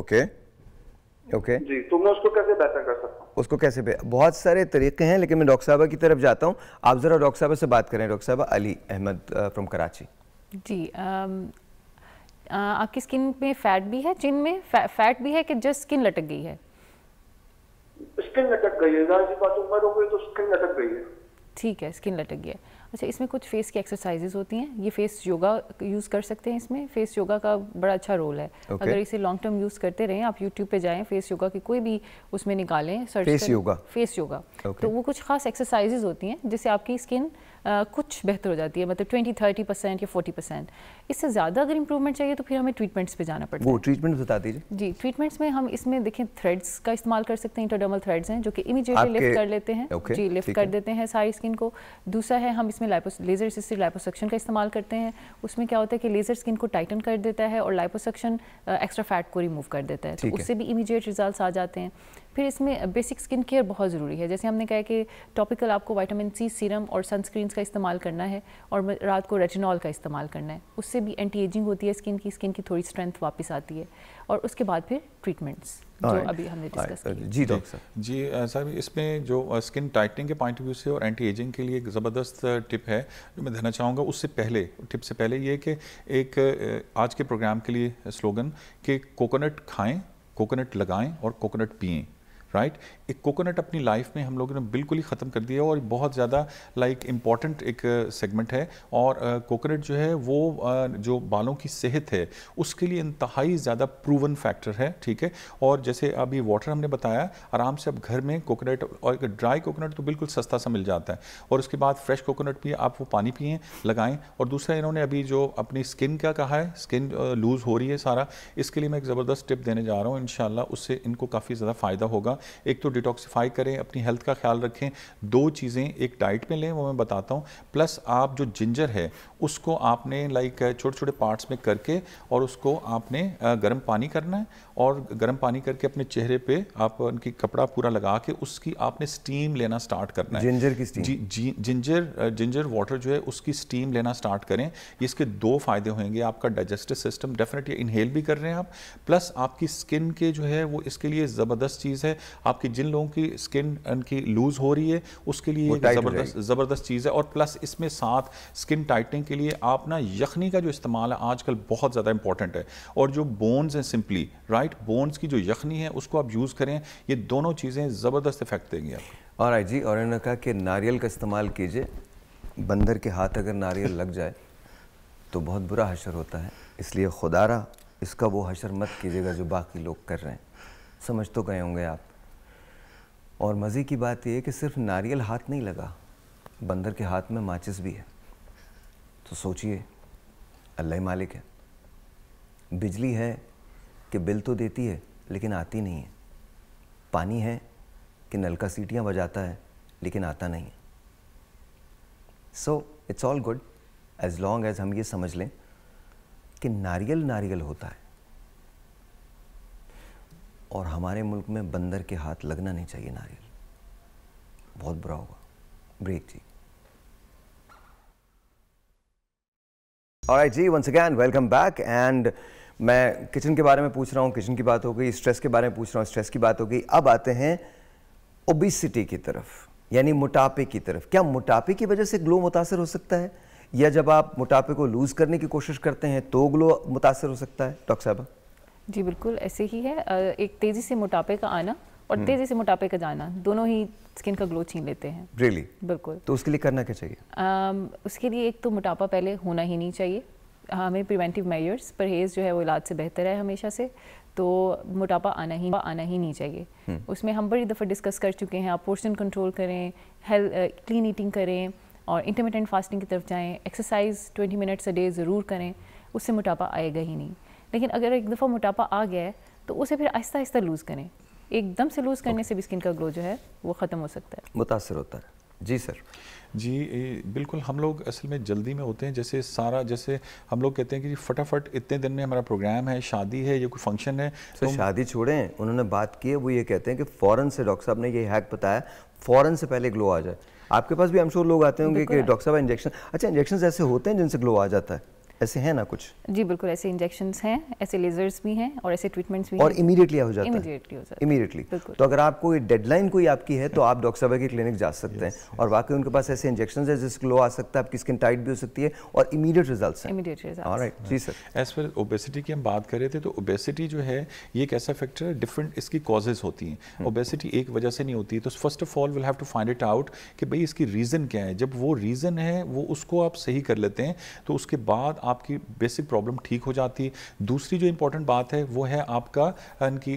ओके ओके okay. जी तो मैं उसको कैसे बेहतर कर सकता हूँ उसको कैसे बे... बहुत सारे तरीके हैं लेकिन मैं डॉक्टर साहबा की तरफ जाता हूँ आप ज़रा डॉक्टर साहबा से बात करें डॉक्टर साहबा अली अहमद फ्रॉम कराची जी आम... आपकी स्किन में फैट भी है चिन में फैट भी है कि जस्ट स्किन लटक गई है स्किन लटक गई है जाहिर सी बात उम्र हो गई तो स्किन लटक गई है ठीक है स्किन लटक गया अच्छा इसमें कुछ फेस की एक्सरसाइजेज होती हैं ये फेस योगा यूज़ कर सकते हैं इसमें फेस योगा का बड़ा अच्छा रोल है okay. अगर इसे लॉन्ग टर्म यूज़ करते रहें आप यूट्यूब पे जाएं फेस योगा की कोई भी उसमें निकालें search face yoga face yoga okay. तो वो कुछ खास एक्सरसाइजेज होती हैं जिससे आपकी स्किन कुछ बेहतर हो जाती है मतलब ट्वेंटी थर्टी परसेंट या फोर्टी परसेंट इससे ज़्यादा अगर इंप्रूवमेंट चाहिए तो फिर हमें ट्रीटमेंट्स पे जाना पड़ता है वो ट्रीटमेंट बता दीजिए जी ट्रीटमेंट्स में हम इसमें देखें थ्रेड्स का इस्तेमाल कर सकते हैं इंटरडर्मल थ्रेड्स हैं जो कि इमीजिएटली लिफ्ट कर लेते हैं okay, जी लिफ्ट कर देते हैं सारी स्किन को दूसरा है हम इसमें लाइपोस लेजर इससे लाइपोसक्शन का इस्तेमाल करते हैं उसमें क्या होता है कि लेजर स्किन को टाइटन कर देता है और लाइपोसक्शन एक्स्ट्रा फैट को रिमूव कर देता है तो उससे भी इमीजिएट रिजल्ट आ जाते हैं फिर इसमें बेसिक स्किन केयर बहुत ज़रूरी है जैसे हमने कहा कि टॉपिकल आपको वाइटामिन सी सीरम और सनस्क्रीन का इस्तेमाल करना है और रात को रेटिनॉल का इस्तेमाल करना है उससे भी एंटी एजिंग होती है स्किन की स्किन की थोड़ी स्ट्रेंथ वापस आती है और उसके बाद फिर ट्रीटमेंट्स जो अभी हमने डिस्कस जी डॉक्टर जी सर इसमें जो स्किन टाइटनिंग के पॉइंट ऑफ व्यू से और एंटी एजिंग के लिए एक ज़बरदस्त टिप है जो मैं देना चाहूँगा उससे पहले टिप से पहले ये कि एक आज के प्रोग्राम के लिए स्लोगन कि कोकोनट खाएं कोकोनट लगाएं और कोकोनट पिएं राइट right? एक कोकोनट अपनी लाइफ में हम लोगों ने बिल्कुल ही ख़त्म कर दिया और बहुत ज़्यादा लाइक इम्पॉर्टेंट एक सेगमेंट uh, है और कोकोनट uh, जो है वो uh, जो बालों की सेहत है उसके लिए इंतहाई ज़्यादा प्रूवन फैक्टर है ठीक है और जैसे अभी वाटर हमने बताया आराम से आप घर में कोकोनट और ड्राई कोकोनट तो बिल्कुल सस्ता सा मिल जाता है और उसके बाद फ्रेश कोकोनट भी आप वो पानी पिए लगाएं और दूसरा इन्होंने अभी जो अपनी स्किन का कहा है स्किन लूज़ हो रही है सारा इसके लिए मैं एक ज़बरदस्त टिप देने जा रहा हूँ इन उससे इनको काफ़ी ज़्यादा फ़ायदा होगा एक तो डिटॉक्सीफाई करें अपनी हेल्थ का ख्याल रखें दो चीज़ें एक डाइट में लें वो मैं बताता हूँ प्लस आप जो जिंजर है उसको आपने लाइक छोटे छोटे पार्ट्स में करके और उसको आपने गर्म पानी करना है और गर्म पानी करके अपने चेहरे पे आप उनकी कपड़ा पूरा लगा के उसकी आपने स्टीम लेना स्टार्ट करना है जिंजर की स्टीम जी, जी जिंजर जिंजर वाटर जो है उसकी स्टीम लेना स्टार्ट करें इसके दो फायदे होंगे आपका डाइजेस्टिव सिस्टम डेफिनेटली इनहेल भी कर रहे हैं आप प्लस आपकी स्किन के जो है वो इसके लिए ज़बरदस्त चीज़ है आपकी जिन लोगों की स्किन उनकी लूज हो रही है उसके लिए ज़बरदस्त ज़बरदस्त चीज़ है और प्लस इसमें साथ स्किन टाइटनिंग के लिए आप ना यखनी का जो इस्तेमाल है आजकल बहुत ज़्यादा इंपॉर्टेंट है और जो बोन्स हैं सिंपली राइट बोन्स की जो यखनी है उसको आप यूज़ करें ये दोनों चीज़ें ज़बरदस्त इफेक्ट देंगी आप और आई जी और इन्होंने कहा कि नारियल का इस्तेमाल कीजिए बंदर के हाथ अगर नारियल लग जाए तो बहुत बुरा हशर होता है इसलिए खुदारा इसका वो हशर मत कीजिएगा जो बाकी लोग कर रहे हैं समझ तो गए होंगे आप और मज़े की बात यह कि सिर्फ नारियल हाथ नहीं लगा बंदर के हाथ में माचिस भी है तो सोचिए अल्लाह मालिक है बिजली है कि बिल तो देती है लेकिन आती नहीं है पानी है कि नलका सीटियाँ बजाता है लेकिन आता नहीं है so it's all good as long as हम ये समझ लें कि नारियल नारियल होता है और हमारे मुल्क में बंदर के हाथ लगना नहीं चाहिए नारियल बहुत बुरा होगा ब्रेक जी जी once again welcome back and मैं किचन के बारे में पूछ रहा हूँ किचन की बात हो गई स्ट्रेस के बारे में पूछ रहा हूँ स्ट्रेस की बात हो गई अब आते हैं ओबिसिटी की तरफ यानी मोटापे की तरफ क्या मोटापे की वजह से ग्लो मुतासर हो सकता है या जब आप मोटापे को लूज़ करने की कोशिश करते हैं तो ग्लो मुतासर हो सकता है डॉक्टर साहब जी बिल्कुल ऐसे ही है एक तेज़ी से मोटापे का आना और हम्म। तेज़ी से मोटापे का जाना दोनों ही स्किन का ग्लो छीन लेते हैं रियली really? बिल्कुल तो उसके लिए करना क्या चाहिए आम, उसके लिए एक तो मोटापा पहले होना ही नहीं चाहिए हमें प्रिवेंटिव मेजर्स परहेज़ जो है वो इलाज से बेहतर है हमेशा से तो मोटापा आना ही आना ही नहीं चाहिए हम्म। उसमें हम बड़ी दफ़ा डिस्कस कर चुके हैं आप पोर्शन कंट्रोल करें हेल्थ क्लीन ईटिंग करें और इंटरमीडियंट फास्टिंग की तरफ जाएं exercise twenty minutes a day ज़रूर करें उससे मोटापा आएगा ही नहीं लेकिन अगर एक दफ़ा मोटापा आ गया है तो उसे फिर आहिस्ता आहिस्ता लूज़ करें एकदम से लूज़ करने से भी स्किन का ग्लो जो है वो ख़त्म हो सकता है मुतासर होता है जी सर जी बिल्कुल हम लोग असल में जल्दी में होते हैं जैसे सारा जैसे हम लोग कहते हैं कि फटाफट इतने दिन में हमारा प्रोग्राम है शादी है या कोई फंक्शन है सर तो शादी छोड़ें उन्होंने बात की है वो ये कहते हैं कि फ़ौरन से डॉक्टर साहब ने ये हैक बताया फ़ौरन से पहले ग्लो आ जाए आपके पास भी हम शोर लोग आते होंगे कि डॉक्टर साहब इंजेक्शन अच्छा इंजेक्शन ऐसे होते हैं जिनसे ग्लो आ जाता है ऐसे हैं ना कुछ जी बिल्कुल ऐसे इंजेक्शन हैं ऐसे लेजर्स भी हैं और ऐसे ट्रीटमेंट्स भी और इमीडिएटली हो जाता है इमीडिएटली तो अगर आपको डेडलाइन कोई आपकी है तो आप डॉक्टर साहब के क्लिनिक जा सकते हैं और वाकई उनके पास ऐसे इंजेक्शन है जिससे ग्लो आ सकता है आपकी स्किन टाइट भी हो सकती है और इमीडिएट रिजल्ट इमीडिएट जी सर एज वेल ओबेसिटी की हम बात कर रहे थे तो ओबेसिटी जो है ये एक ऐसा फैक्टर है डिफरेंट इसकी कॉजेज होती हैं ओबेसिटी हम्म। एक वजह से नहीं होती है तो first of all will have to find it out कि भाई इसकी रीज़न क्या है जब वो रीज़न है वो उसको आप सही कर लेते हैं तो उसके बाद आपकी बेसिक प्रॉब्लम ठीक हो जाती है दूसरी जो इंपॉर्टेंट बात है वो है आपका इनकी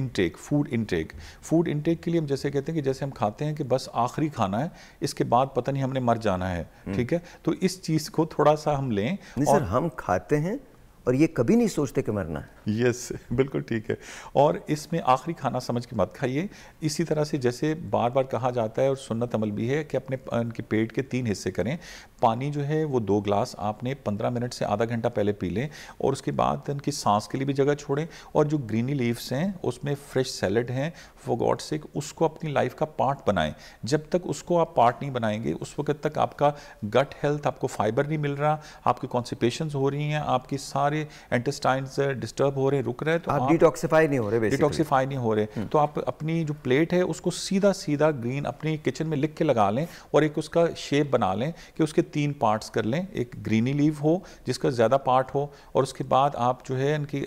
intake food intake food intake के लिए हम जैसे कहते हैं कि जैसे हम खाते हैं कि बस आखिरी खाना है इसके बाद पता नहीं हमने मर जाना है हम्म। ठीक है तो इस चीज़ को थोड़ा सा हम लें और सर हम खाते हैं और ये कभी नहीं सोचते कि मरना है यस yes, [LAUGHS] बिल्कुल ठीक है और इसमें आखिरी खाना समझ के मत खाइए इसी तरह से जैसे बार बार कहा जाता है और सुन्नत अमल भी है कि अपने उनके पेट के तीन हिस्से करें पानी जो है वो दो ग्लास आपने पंद्रह मिनट से आधा घंटा पहले पी लें और उसके बाद उनकी सांस के लिए भी जगह छोड़ें और जो ग्रीनी लीव्स हैं उसमें फ्रेश सैलड हैं वो गॉड से उसको अपनी लाइफ का पार्ट बनाएं जब तक उसको आप पार्ट नहीं बनाएंगे उस वक्त तक आपका गट हेल्थ आपको फाइबर नहीं मिल रहा आपकी कॉन्सिपेशन हो रही हैं आपकी सारी हमारे एंटेस्टाइन्स डिस्टर्ब हो रहे रुक रहे तो आप डिटॉक्सीफाई नहीं हो रहे डिटॉक्सीफाई नहीं हो रहे हम्म। तो आप अपनी जो प्लेट है उसको सीधा सीधा ग्रीन अपनी किचन में लिख के लगा लें और एक उसका शेप बना लें कि उसके तीन पार्ट्स कर लें एक ग्रीनी लीव हो जिसका ज़्यादा पार्ट हो और उसके बाद आप जो है इनकी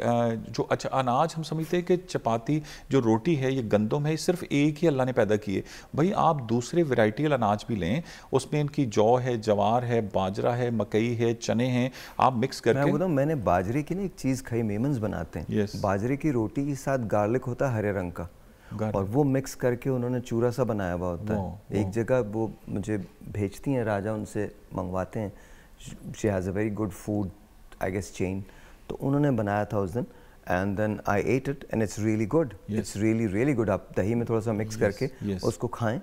जो अच्छा अनाज हम समझते हैं कि चपाती जो रोटी है ये गंदम है सिर्फ एक ही अल्लाह ने पैदा किए भाई आप दूसरे वेराइटियल अनाज भी लें उसमें इनकी जौ है जवार है बाजरा है मकई है चने हैं आप मिक्स करके मैं मैंने बाजरे की ना एक चीज़ खाई मेमन्स बनाते हैं yes. बाजरे की रोटी के साथ गार्लिक होता है हरे रंग का और वो मिक्स करके उन्होंने चूरा सा बनाया हुआ होता वो, है एक जगह वो मुझे भेजती हैं राजा उनसे मंगवाते हैं she has a very good food I guess chain तो उन्होंने बनाया था उस दिन and then I ate it and it's really good it's really really good आप दही में थोड़ा सा मिक्स yes, करके yes. उसको खाएं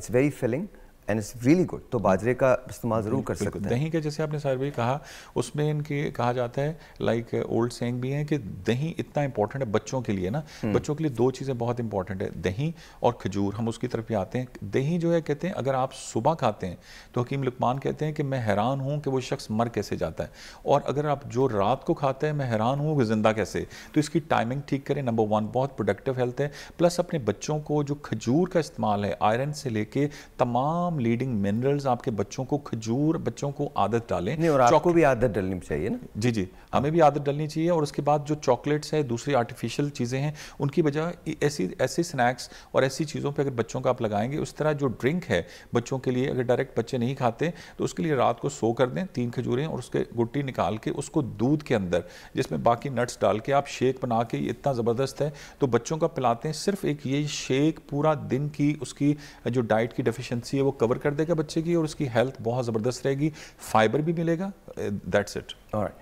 it's very filling and it's really good तो बाजरे का इस्तेमाल ज़रूर कर सकते हैं दही के जैसे आपने सर भी कहा उसमें इनके कहा जाता है लाइक ओल्ड सेंग भी है कि दही इतना इंपॉर्टेंट है बच्चों के लिए ना हम्म। बच्चों के लिए दो चीज़ें बहुत इंपॉर्टेंट है दही और खजूर हम उसकी तरफ भी आते हैं दही जो है कहते हैं अगर आप सुबह खाते हैं तो हकीम लुकमान कहते हैं कि मैं हैरान हूँ कि वो शख्स मर कैसे जाता है और अगर आप जो रात को खाते हैं मैं हैरान हूँ कि ज़िंदा कैसे तो इसकी टाइमिंग ठीक करें नंबर वन बहुत प्रोडक्टिव हेल्थ है प्लस अपने बच्चों को जो खजूर का इस्तेमाल है आयरन से लेके तमाम लीडिंग मिनरल्स आपके बच्चों को खजूर बच्चों को आदत डालें नहीं और आपको भी आदत डालनी चाहिए ना जी जी हमें भी आदत डालनी चाहिए और उसके बाद जो चॉकलेट्स है दूसरी आर्टिफिशियल चीज़ें हैं उनकी बजाय ऐसी ऐसे स्नैक्स और ऐसी चीज़ों पर अगर बच्चों का आप लगाएंगे उस तरह जो ड्रिंक है बच्चों के लिए अगर डायरेक्ट बच्चे नहीं खाते तो उसके लिए रात को सो कर दें तीन खजूरें और उसके गुट्टी निकाल के उसको दूध के अंदर जिसमें बाकी नट्स डाल के आप शेक बना के इतना ज़बरदस्त है तो बच्चों का पिलाते हैं सिर्फ एक ये शेक पूरा दिन की उसकी जो डाइट की डेफिशिएंसी है वो कवर रिकवर कर देगा बच्चे की और उसकी हेल्थ बहुत ज़बरदस्त रहेगी फाइबर भी मिलेगा दैट्स इट और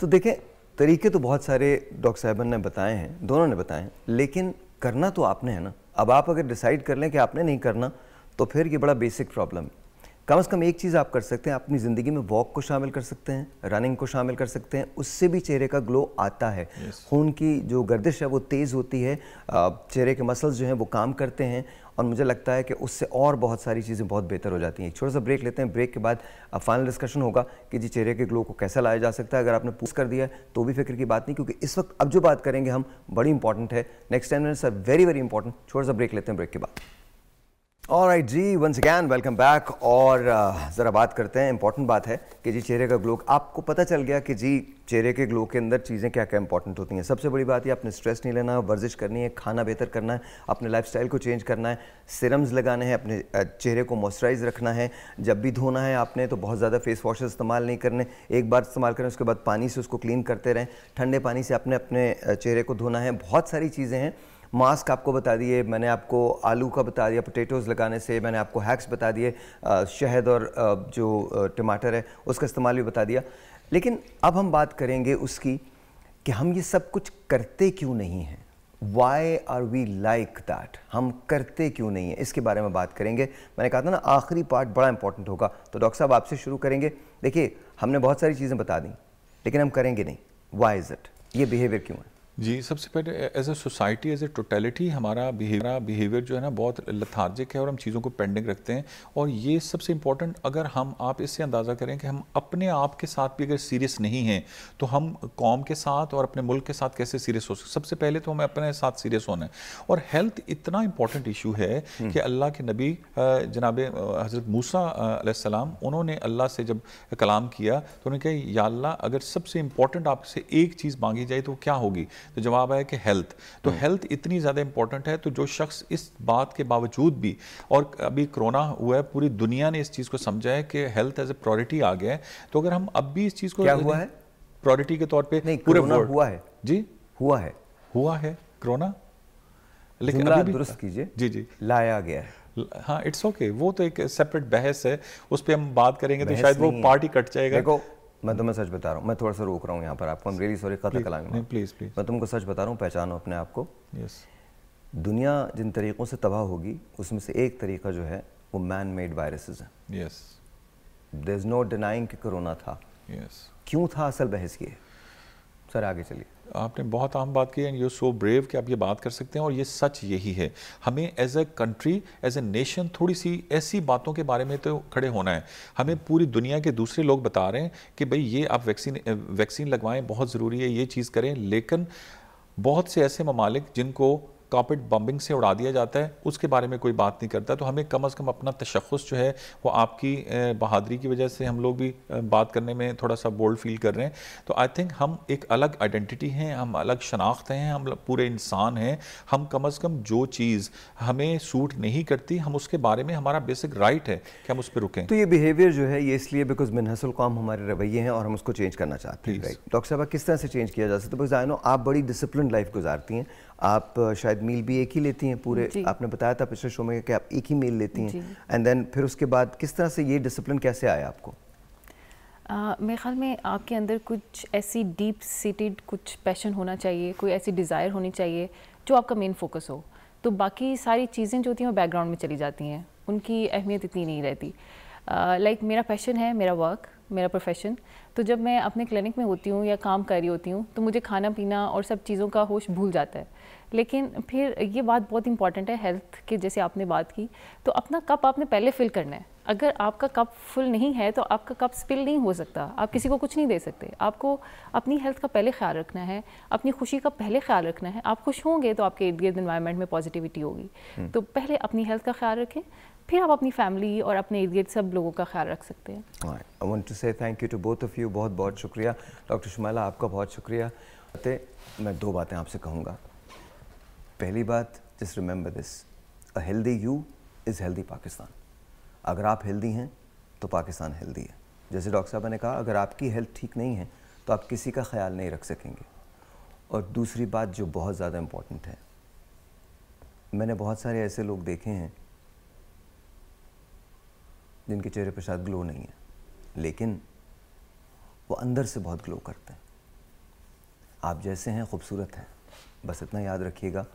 तो देखें तरीके तो बहुत सारे डॉक्टर साहबन ने बताए हैं दोनों ने बताए हैं लेकिन करना तो आपने है ना अब आप अगर डिसाइड कर लें कि आपने नहीं करना तो फिर ये बड़ा बेसिक प्रॉब्लम है कम से कम एक चीज़ आप कर सकते हैं अपनी ज़िंदगी में वॉक को शामिल कर सकते हैं रनिंग को शामिल कर सकते हैं उससे भी चेहरे का ग्लो आता है खून yes. की जो गर्दिश है वो तेज़ होती है चेहरे के मसल्स जो हैं वो काम करते हैं और मुझे लगता है कि उससे और बहुत सारी चीज़ें बहुत बेहतर हो जाती हैं एक छोटा सा ब्रेक लेते हैं ब्रेक के बाद फाइनल डिस्कशन होगा कि जी चेहरे के ग्लो को कैसा लाया जा सकता है अगर आपने पूछ कर दिया तो भी फिक्र की बात नहीं क्योंकि इस वक्त अब जो बात करेंगे हम बड़ी इंपॉर्टेंट है next time sir very very important छोटा सा ब्रेक लेते हैं ब्रेक के बाद और राइट uh, जी वंस अगैन वेलकम बैक और ज़रा बात करते हैं इंपॉर्टेंट बात है कि जी चेहरे का ग्लो आपको पता चल गया कि जी चेहरे के ग्लो के अंदर चीज़ें क्या क्या इंपॉर्टेंट होती हैं सबसे बड़ी बात ये आपने स्ट्रेस नहीं लेना वर्जिश करनी है खाना बेहतर करना है अपने स्टाइल को चेंज करना है सिरम्स लगाने हैं अपने uh, चेहरे को मॉइस्चराइज रखना है जब भी धोना है आपने तो बहुत ज़्यादा फेस वॉश इस्तेमाल नहीं करने एक बार इस्तेमाल करें उसके बाद पानी से उसको क्लीन करते रहें ठंडे पानी से आपने अपने uh, चेहरे को धोना है बहुत सारी चीज़ें हैं मास्क आपको बता दिए मैंने आपको आलू का बता दिया पोटेटोज लगाने से मैंने आपको हैक्स बता दिए शहद और जो टमाटर है उसका इस्तेमाल भी बता दिया लेकिन अब हम बात करेंगे उसकी कि हम ये सब कुछ करते क्यों नहीं हैं why are we like that हम करते क्यों नहीं हैं इसके बारे में बात करेंगे मैंने कहा था ना आखिरी पार्ट बड़ा इंपॉर्टेंट होगा तो डॉक्टर साहब आपसे शुरू करेंगे देखिए हमने बहुत सारी चीज़ें बता दी लेकिन हम करेंगे नहीं वाई इज़ इट ये बिहेवियर क्यों है जी सबसे पहले as a society as a totality हमारा बिहेवियर बिहेवियर जो है ना बहुत लथार्जिक है और हम चीज़ों को पेंडिंग रखते हैं और ये सबसे इम्पॉर्टेंट अगर हम आप इससे अंदाज़ा करें कि हम अपने आप के साथ भी अगर सीरियस नहीं हैं तो हम कौम के साथ और अपने मुल्क के साथ कैसे सीरियस हो सकते सबसे पहले तो हमें अपने साथ सीरियस होना है और हेल्थ इतना इम्पॉर्टेंट इशू है हम्म। कि अल्लाह के नबी जनाब हज़रत मूसा उन्होंने अल्लाह से जब कलाम किया तो उन्होंने कहा या अल्लाह अगर सबसे इम्पॉर्टेंट आपसे एक चीज़ मांगी जाए तो क्या होगी तो जवाब आया कि हेल्थ तो हेल्थ हम्म. इतनी ज़्यादा इंपॉर्टेंट है तो जो शख्स इस बात के बावजूद भी और अभी कोरोना हुआ है पूरी दुनिया ने इस चीज़ को समझा है कि हेल्थ एज ए प्रायोरिटी आ गया है तो अगर हम अब भी इस चीज़ को क्या हुआ है प्रायोरिटी के तौर पर पूरे हुआ है जी हुआ है हुआ है कोरोना लेकिन दुरुस्त कीजिए जी जी लाया गया है हाँ इट्स ओके okay. वो तो एक सेपरेट बहस है उस पर हम बात करेंगे तो शायद वो पार्टी कट जाएगा देखो मैं तुम्हें सच बता रहा हूँ मैं थोड़ा सा रोक रहा हूँ यहाँ पर आपको रियली सॉरी कथा कला प्लीज प्लीज मैं तुमको सच बता रहा हूँ पहचानो अपने आप को यस दुनिया जिन तरीक़ों से तबाह होगी उसमें से एक तरीका जो है वो मैन मेड वायरसेस हैं yes there is no denying कि कोरोना था यस क्यों था असल बहस ये सर आगे चलिए आपने बहुत आम बात की एंड यू सो ब्रेव कि आप ये बात कर सकते हैं और ये सच यही है हमें as a country as a nation थोड़ी सी ऐसी बातों के बारे में तो खड़े होना है हमें पूरी दुनिया के दूसरे लोग बता रहे हैं कि भाई ये आप वैक्सीन वैक्सीन लगवाएं बहुत ज़रूरी है ये चीज़ करें लेकिन बहुत से ऐसे ममालिक जिनको कॉपिट बम्बिंग से उड़ा दिया जाता है उसके बारे में कोई बात नहीं करता तो हमें कम अज़ कम अपना तशखस जो है वो आपकी बहादरी की वजह से हम लोग भी बात करने में थोड़ा सा बोल्ड फील कर रहे हैं तो आई थिंक हम एक अलग आइडेंटिटी हैं हम अलग शनाख्त हैं हम पूरे इंसान हैं हम कम अज़ कम जो चीज़ हमें सूट नहीं करती हम उसके बारे में हमारा बेसिक राइट है कि हम उस पर रुकें तो ये बिहेवियर जो है ये इसलिए बिकॉज मिनहसल कौम हमारे रवैये हैं और हम उसको चेंज करना चाहते हैं डॉक्टर साहब किस तरह से चेंज किया जा सकता है बिकॉज आई नो आप बड़ी डिसिप्लिन लाइफ गुजारती हैं आप शायद मील भी एक ही लेती हैं पूरे आपने बताया था पिछले शो में कि आप एक ही मील लेती हैं एंड देन फिर उसके बाद किस तरह से ये डिसिप्लिन कैसे आया आपको मेरे ख्याल में आपके अंदर कुछ ऐसी डीप सीटेड कुछ पैशन होना चाहिए कोई ऐसी डिज़ायर होनी चाहिए जो आपका मेन फोकस हो तो बाकी सारी चीज़ें जो होती हैं वो बैकग्राउंड में चली जाती हैं उनकी अहमियत इतनी नहीं रहती लाइक uh, like, मेरा पैशन है मेरा वर्क मेरा प्रोफेशन तो जब मैं अपने क्लिनिक में होती हूँ या काम कर रही होती हूँ तो मुझे खाना पीना और सब चीज़ों का होश भूल जाता है लेकिन फिर ये बात बहुत इंपॉर्टेंट है हेल्थ के जैसे आपने बात की तो अपना कप आपने पहले फिल करना है अगर आपका कप फुल नहीं है तो आपका कप स्पिल नहीं हो सकता आप किसी को कुछ नहीं दे सकते आपको अपनी हेल्थ का पहले ख्याल रखना है अपनी खुशी का पहले ख्याल रखना है आप खुश होंगे तो आपके इर्द गिर्द इन्वायरमेंट में पॉजिटिविटी होगी हम्म। तो पहले अपनी हेल्थ का ख्याल रखें फिर आप अपनी फैमिली और अपने इर्द गिर्द सब लोगों का ख्याल रख सकते हैं यू बहुत बहुत शुक्रिया डॉक्टर शुमाला आपका बहुत शुक्रिया मैं दो बातें आपसे कहूँगा पहली बात just remember this a healthy you is healthy Pakistan अगर आप हेल्दी हैं तो पाकिस्तान हेल्दी है जैसे डॉक्टर साहब ने कहा अगर आपकी हेल्थ ठीक नहीं है तो आप किसी का ख्याल नहीं रख सकेंगे और दूसरी बात जो बहुत ज़्यादा इम्पॉर्टेंट है मैंने बहुत सारे ऐसे लोग देखे हैं जिनके चेहरे पर शायद ग्लो नहीं है लेकिन वो अंदर से बहुत ग्लो करते हैं आप जैसे हैं खूबसूरत हैं बस इतना याद रखिएगा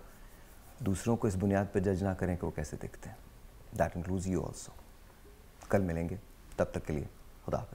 दूसरों को इस बुनियाद पर जज ना करें कि वो कैसे दिखते हैं दैट इंक्लूज यू ऑल्सो कल मिलेंगे तब तक के लिए खुदा